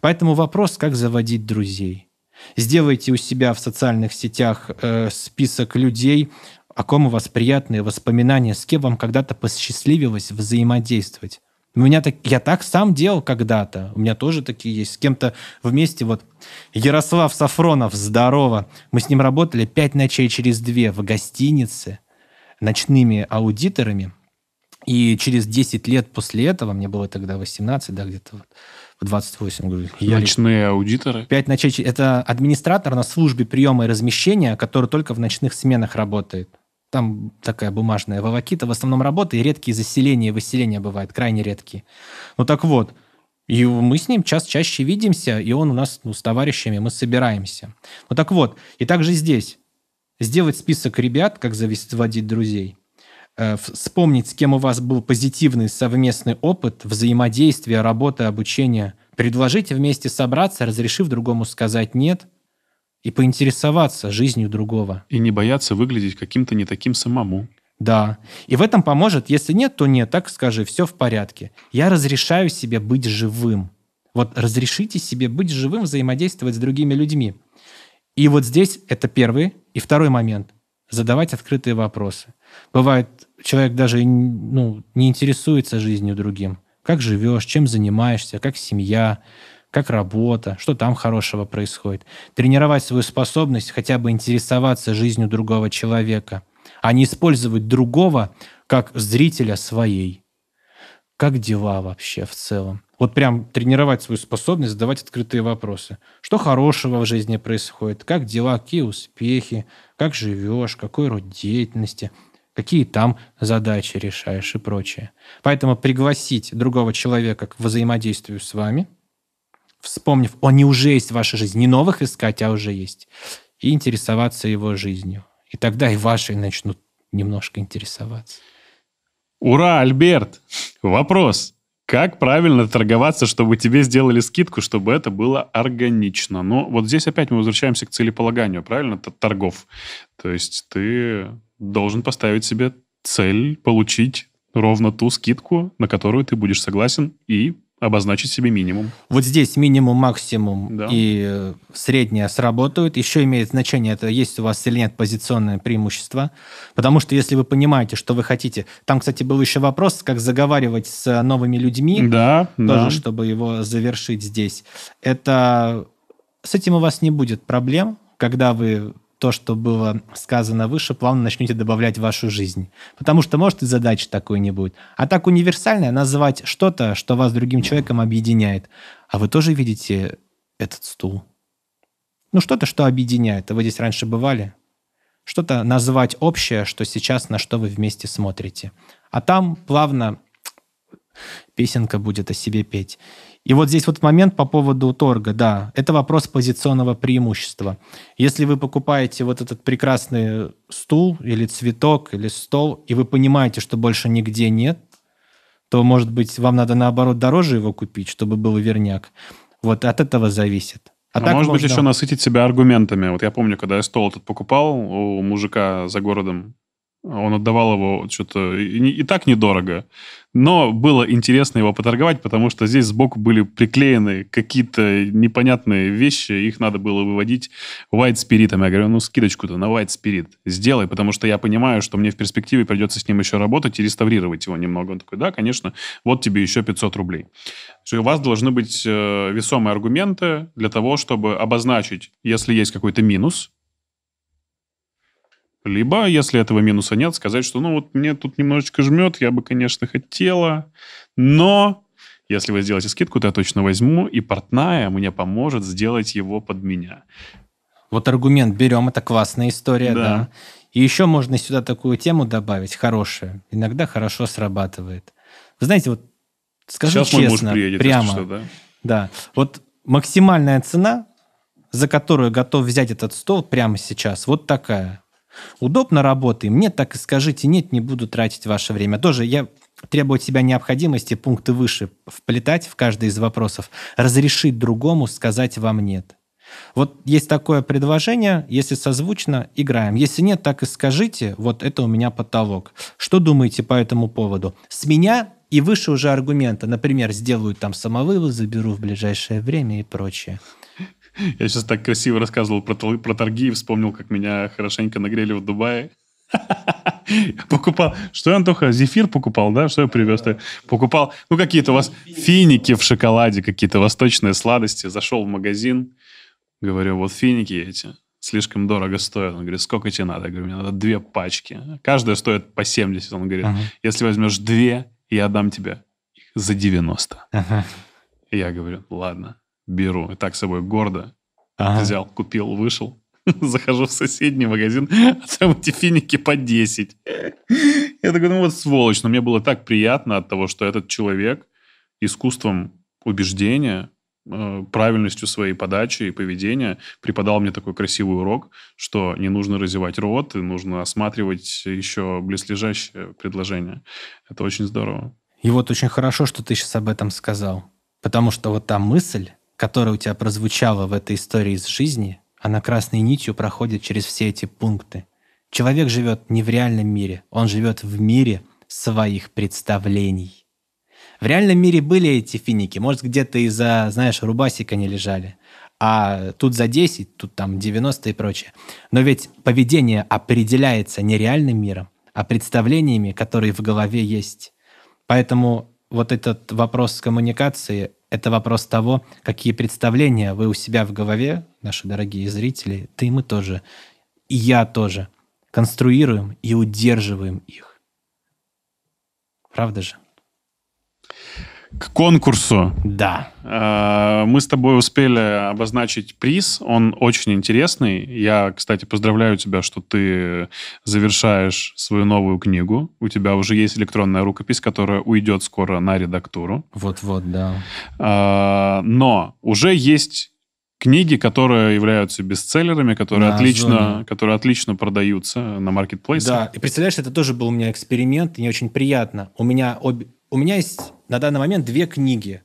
Поэтому вопрос, как заводить друзей. Сделайте у себя в социальных сетях э, список людей, о ком у вас приятные воспоминания, с кем вам когда-то посчастливилось взаимодействовать. У меня так, я так сам делал когда-то. У меня тоже такие есть. С кем-то вместе. Вот Ярослав Сафронов, здорово. Мы с ним работали пять ночей через две в гостинице ночными аудиторами. И через 10 лет после этого, мне было тогда 18, да, где-то вот, в 28. Говорю, я Ночные лечу. аудиторы? Пять ночей. Это администратор на службе приема и размещения, который только в ночных сменах работает. Там такая бумажная вавакита, в основном работа, и редкие заселения и выселения бывают, крайне редкие. Ну так вот, и мы с ним час чаще видимся, и он у нас ну, с товарищами, мы собираемся. Ну так вот, и также здесь. Сделать список ребят, как заводить друзей – Э, вспомнить, с кем у вас был позитивный совместный опыт, взаимодействие, работа, обучение. Предложите вместе собраться, разрешив другому сказать «нет», и поинтересоваться жизнью другого. И не бояться выглядеть каким-то не таким самому. Да. И в этом поможет. Если нет, то нет. Так скажи, все в порядке. Я разрешаю себе быть живым. Вот разрешите себе быть живым, взаимодействовать с другими людьми. И вот здесь это первый. И второй момент. Задавать открытые вопросы. Бывает, человек даже ну, не интересуется жизнью другим. Как живешь, чем занимаешься, как семья, как работа, что там хорошего происходит. Тренировать свою способность хотя бы интересоваться жизнью другого человека, а не использовать другого как зрителя своей. Как дела вообще в целом? Вот прям тренировать свою способность задавать открытые вопросы. Что хорошего в жизни происходит? Как дела? Какие успехи? Как живешь? Какой род деятельности? какие там задачи решаешь и прочее. Поэтому пригласить другого человека к взаимодействию с вами, вспомнив, он не уже есть в вашей жизни, не новых искать, а уже есть, и интересоваться его жизнью. И тогда и ваши начнут немножко интересоваться. Ура, Альберт! Вопрос. Как правильно торговаться, чтобы тебе сделали скидку, чтобы это было органично? Ну, вот здесь опять мы возвращаемся к целеполаганию, правильно? это Торгов. То есть ты должен поставить себе цель получить ровно ту скидку, на которую ты будешь согласен, и обозначить себе минимум. Вот здесь минимум, максимум да. и э, средняя сработают. Еще имеет значение, это есть у вас или нет позиционное преимущество. Потому что если вы понимаете, что вы хотите... Там, кстати, был еще вопрос, как заговаривать с новыми людьми. Да, Тоже, да. чтобы его завершить здесь. Это... С этим у вас не будет проблем, когда вы то, что было сказано выше, плавно начнете добавлять в вашу жизнь. Потому что, может, и задачи такой не будет. А так универсальное называть что-то, что вас с другим человеком объединяет. А вы тоже видите этот стул? Ну, что-то, что объединяет. Вы здесь раньше бывали? Что-то назвать общее, что сейчас, на что вы вместе смотрите. А там плавно песенка будет о себе петь. И вот здесь вот момент по поводу торга, да, это вопрос позиционного преимущества. Если вы покупаете вот этот прекрасный стул или цветок или стол, и вы понимаете, что больше нигде нет, то, может быть, вам надо наоборот дороже его купить, чтобы был верняк. Вот от этого зависит. А, а так может можно... быть, еще насытить себя аргументами. Вот я помню, когда я стол этот покупал у мужика за городом, он отдавал его что-то и, и так недорого. Но было интересно его поторговать, потому что здесь сбоку были приклеены какие-то непонятные вещи, их надо было выводить White Spirit. Я говорю, ну скидочку-то на White Spirit сделай, потому что я понимаю, что мне в перспективе придется с ним еще работать и реставрировать его немного. Он такой, да, конечно, вот тебе еще 500 рублей. Что у вас должны быть э, весомые аргументы для того, чтобы обозначить, если есть какой-то минус, либо, если этого минуса нет, сказать, что ну вот мне тут немножечко жмет, я бы, конечно, хотела, но если вы сделаете скидку, то я точно возьму, и портная мне поможет сделать его под меня. Вот аргумент берем, это классная история, да. да. И еще можно сюда такую тему добавить, хорошую. Иногда хорошо срабатывает. Вы знаете, вот скажу Сейчас честно, мой муж приедет, прямо, что, да? да, вот максимальная цена, за которую готов взять этот стол прямо сейчас, вот такая. Удобно работаем? Нет, так и скажите. Нет, не буду тратить ваше время. Тоже я требую от себя необходимости, пункты выше, вплетать в каждый из вопросов, разрешить другому сказать вам «нет». Вот есть такое предложение, если созвучно, играем. Если нет, так и скажите, вот это у меня потолок. Что думаете по этому поводу? С меня и выше уже аргумента. Например, сделаю там самовывоз, заберу в ближайшее время и прочее. [LAUGHS] Я сейчас так красиво рассказывал про, про торги и вспомнил, как меня хорошенько нагрели в Дубае. [LAUGHS] Покупал. Что Антоха, зефир покупал, да? Что я привез-то? Покупал, ну, какие-то у вас финики в шоколаде, какие-то восточные сладости. Зашел в магазин, говорю, вот финики эти слишком дорого стоят. Он говорит, сколько тебе надо? Я говорю, мне надо две пачки. Каждая стоит по 70. Он говорит, если возьмешь две, я дам тебе за 90. Я говорю, ладно беру. И так с собой гордо. Ага. Взял, купил, вышел. [LAUGHS] Захожу в соседний магазин, [LAUGHS] а там эти финики по 10. Я такой, ну вот сволочь. Но мне было так приятно от того, что этот человек искусством убеждения, э, правильностью своей подачи и поведения преподал мне такой красивый урок, что не нужно разевать рот, и нужно осматривать еще близлежащее предложение. Это очень здорово. И вот очень хорошо, что ты сейчас об этом сказал, потому что вот та мысль, которая у тебя прозвучала в этой истории из жизни, она красной нитью проходит через все эти пункты. Человек живет не в реальном мире, он живет в мире своих представлений. В реальном мире были эти финики, может, где-то из-за, знаешь, рубасика не лежали, а тут за 10, тут там 90 и прочее. Но ведь поведение определяется не реальным миром, а представлениями, которые в голове есть. Поэтому вот этот вопрос коммуникации – это вопрос того, какие представления вы у себя в голове, наши дорогие зрители, ты и мы тоже, и я тоже, конструируем и удерживаем их. Правда же? к конкурсу. Да. Э, мы с тобой успели обозначить приз. Он очень интересный. Я, кстати, поздравляю тебя, что ты завершаешь свою новую книгу. У тебя уже есть электронная рукопись, которая уйдет скоро на редактуру. Вот-вот, да. Э, но уже есть книги, которые являются бестселлерами, которые отлично, которые отлично продаются на маркетплейсах. Да, и представляешь, это тоже был у меня эксперимент, и мне очень приятно. У меня обе, у меня есть на данный момент две книги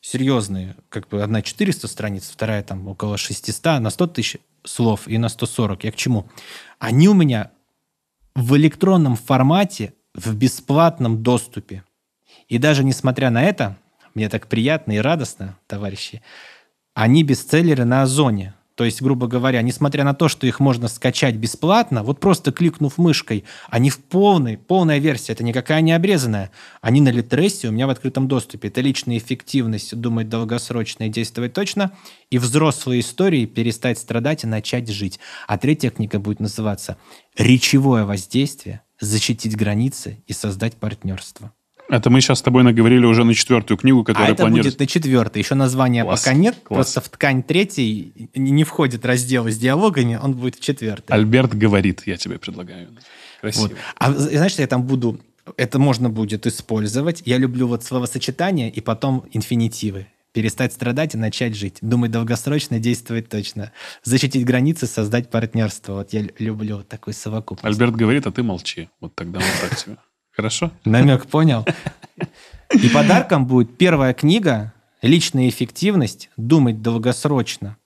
серьезные, как бы одна 400 страниц, вторая там около 600, на 100 тысяч слов и на 140. Я к чему? Они у меня в электронном формате, в бесплатном доступе. И даже несмотря на это, мне так приятно и радостно, товарищи, они бестселлеры на Озоне. То есть, грубо говоря, несмотря на то, что их можно скачать бесплатно, вот просто кликнув мышкой, они в полной, полная версия, это никакая не обрезанная. Они на Литресе у меня в открытом доступе. Это личная эффективность, думать долгосрочно и действовать точно, и взрослые истории перестать страдать и начать жить. А третья книга будет называться «Речевое воздействие, защитить границы и создать партнерство». Это мы сейчас с тобой наговорили уже на четвертую книгу, а которая а это планируется. будет на четвертую. Еще название. класс, пока нет. Класс. Просто в ткань третьей не входит раздел с диалогами, он будет в четвертой. Альберт говорит, я тебе предлагаю. Красиво. Вот. А знаешь, я там буду... Это можно будет использовать. Я люблю вот словосочетания и потом инфинитивы. Перестать страдать и начать жить. Думать долгосрочно, действовать точно. Защитить границы, создать партнерство. Вот я люблю вот такой совокупность. Альберт говорит, а ты молчи. Вот тогда он так тебя. Хорошо. Намек понял. И подарком будет первая книга «Личная эффективность. Думать долгосрочно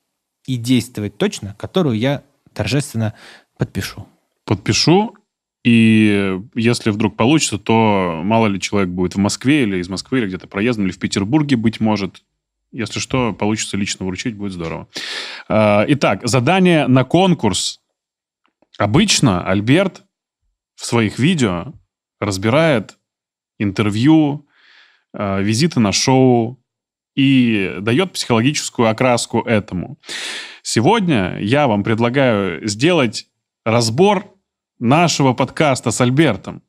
и действовать точно», которую я торжественно подпишу. Подпишу, и если вдруг получится, то мало ли человек будет в Москве или из Москвы, или где-то проездом, или в Петербурге, быть может. Если что, получится лично вручить, будет здорово. А, итак, задание на конкурс. Обычно Альберт в своих видео разбирает интервью, э, визиты на шоу и дает психологическую окраску этому. Сегодня я вам предлагаю сделать разбор нашего подкаста с Альбертом.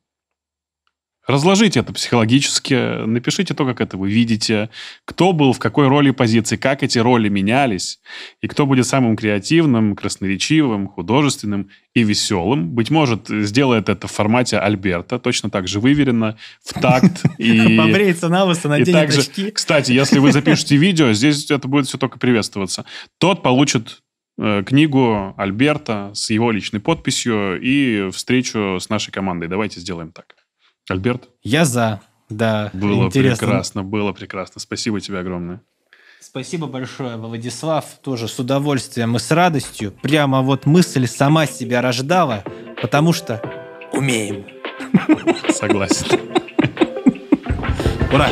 Разложите это психологически, напишите то, как это вы видите, кто был в какой роли и позиции, как эти роли менялись, и кто будет самым креативным, красноречивым, художественным и веселым. Быть может, сделает это в формате Альберта, точно так же выверено в такт. И, Побреется [LAUGHS] на лысо, наденет также, очки. Кстати, если вы запишете видео, здесь это будет все только приветствоваться. Тот получит э, книгу Альберта с его личной подписью и встречу с нашей командой. Давайте сделаем так. Альберт? Я за. Да, было интересно. прекрасно, было прекрасно. Спасибо тебе огромное. Спасибо большое, Владислав. Тоже с удовольствием и с радостью. Прямо вот мысль сама себя рождала, потому что умеем. Согласен. Ура!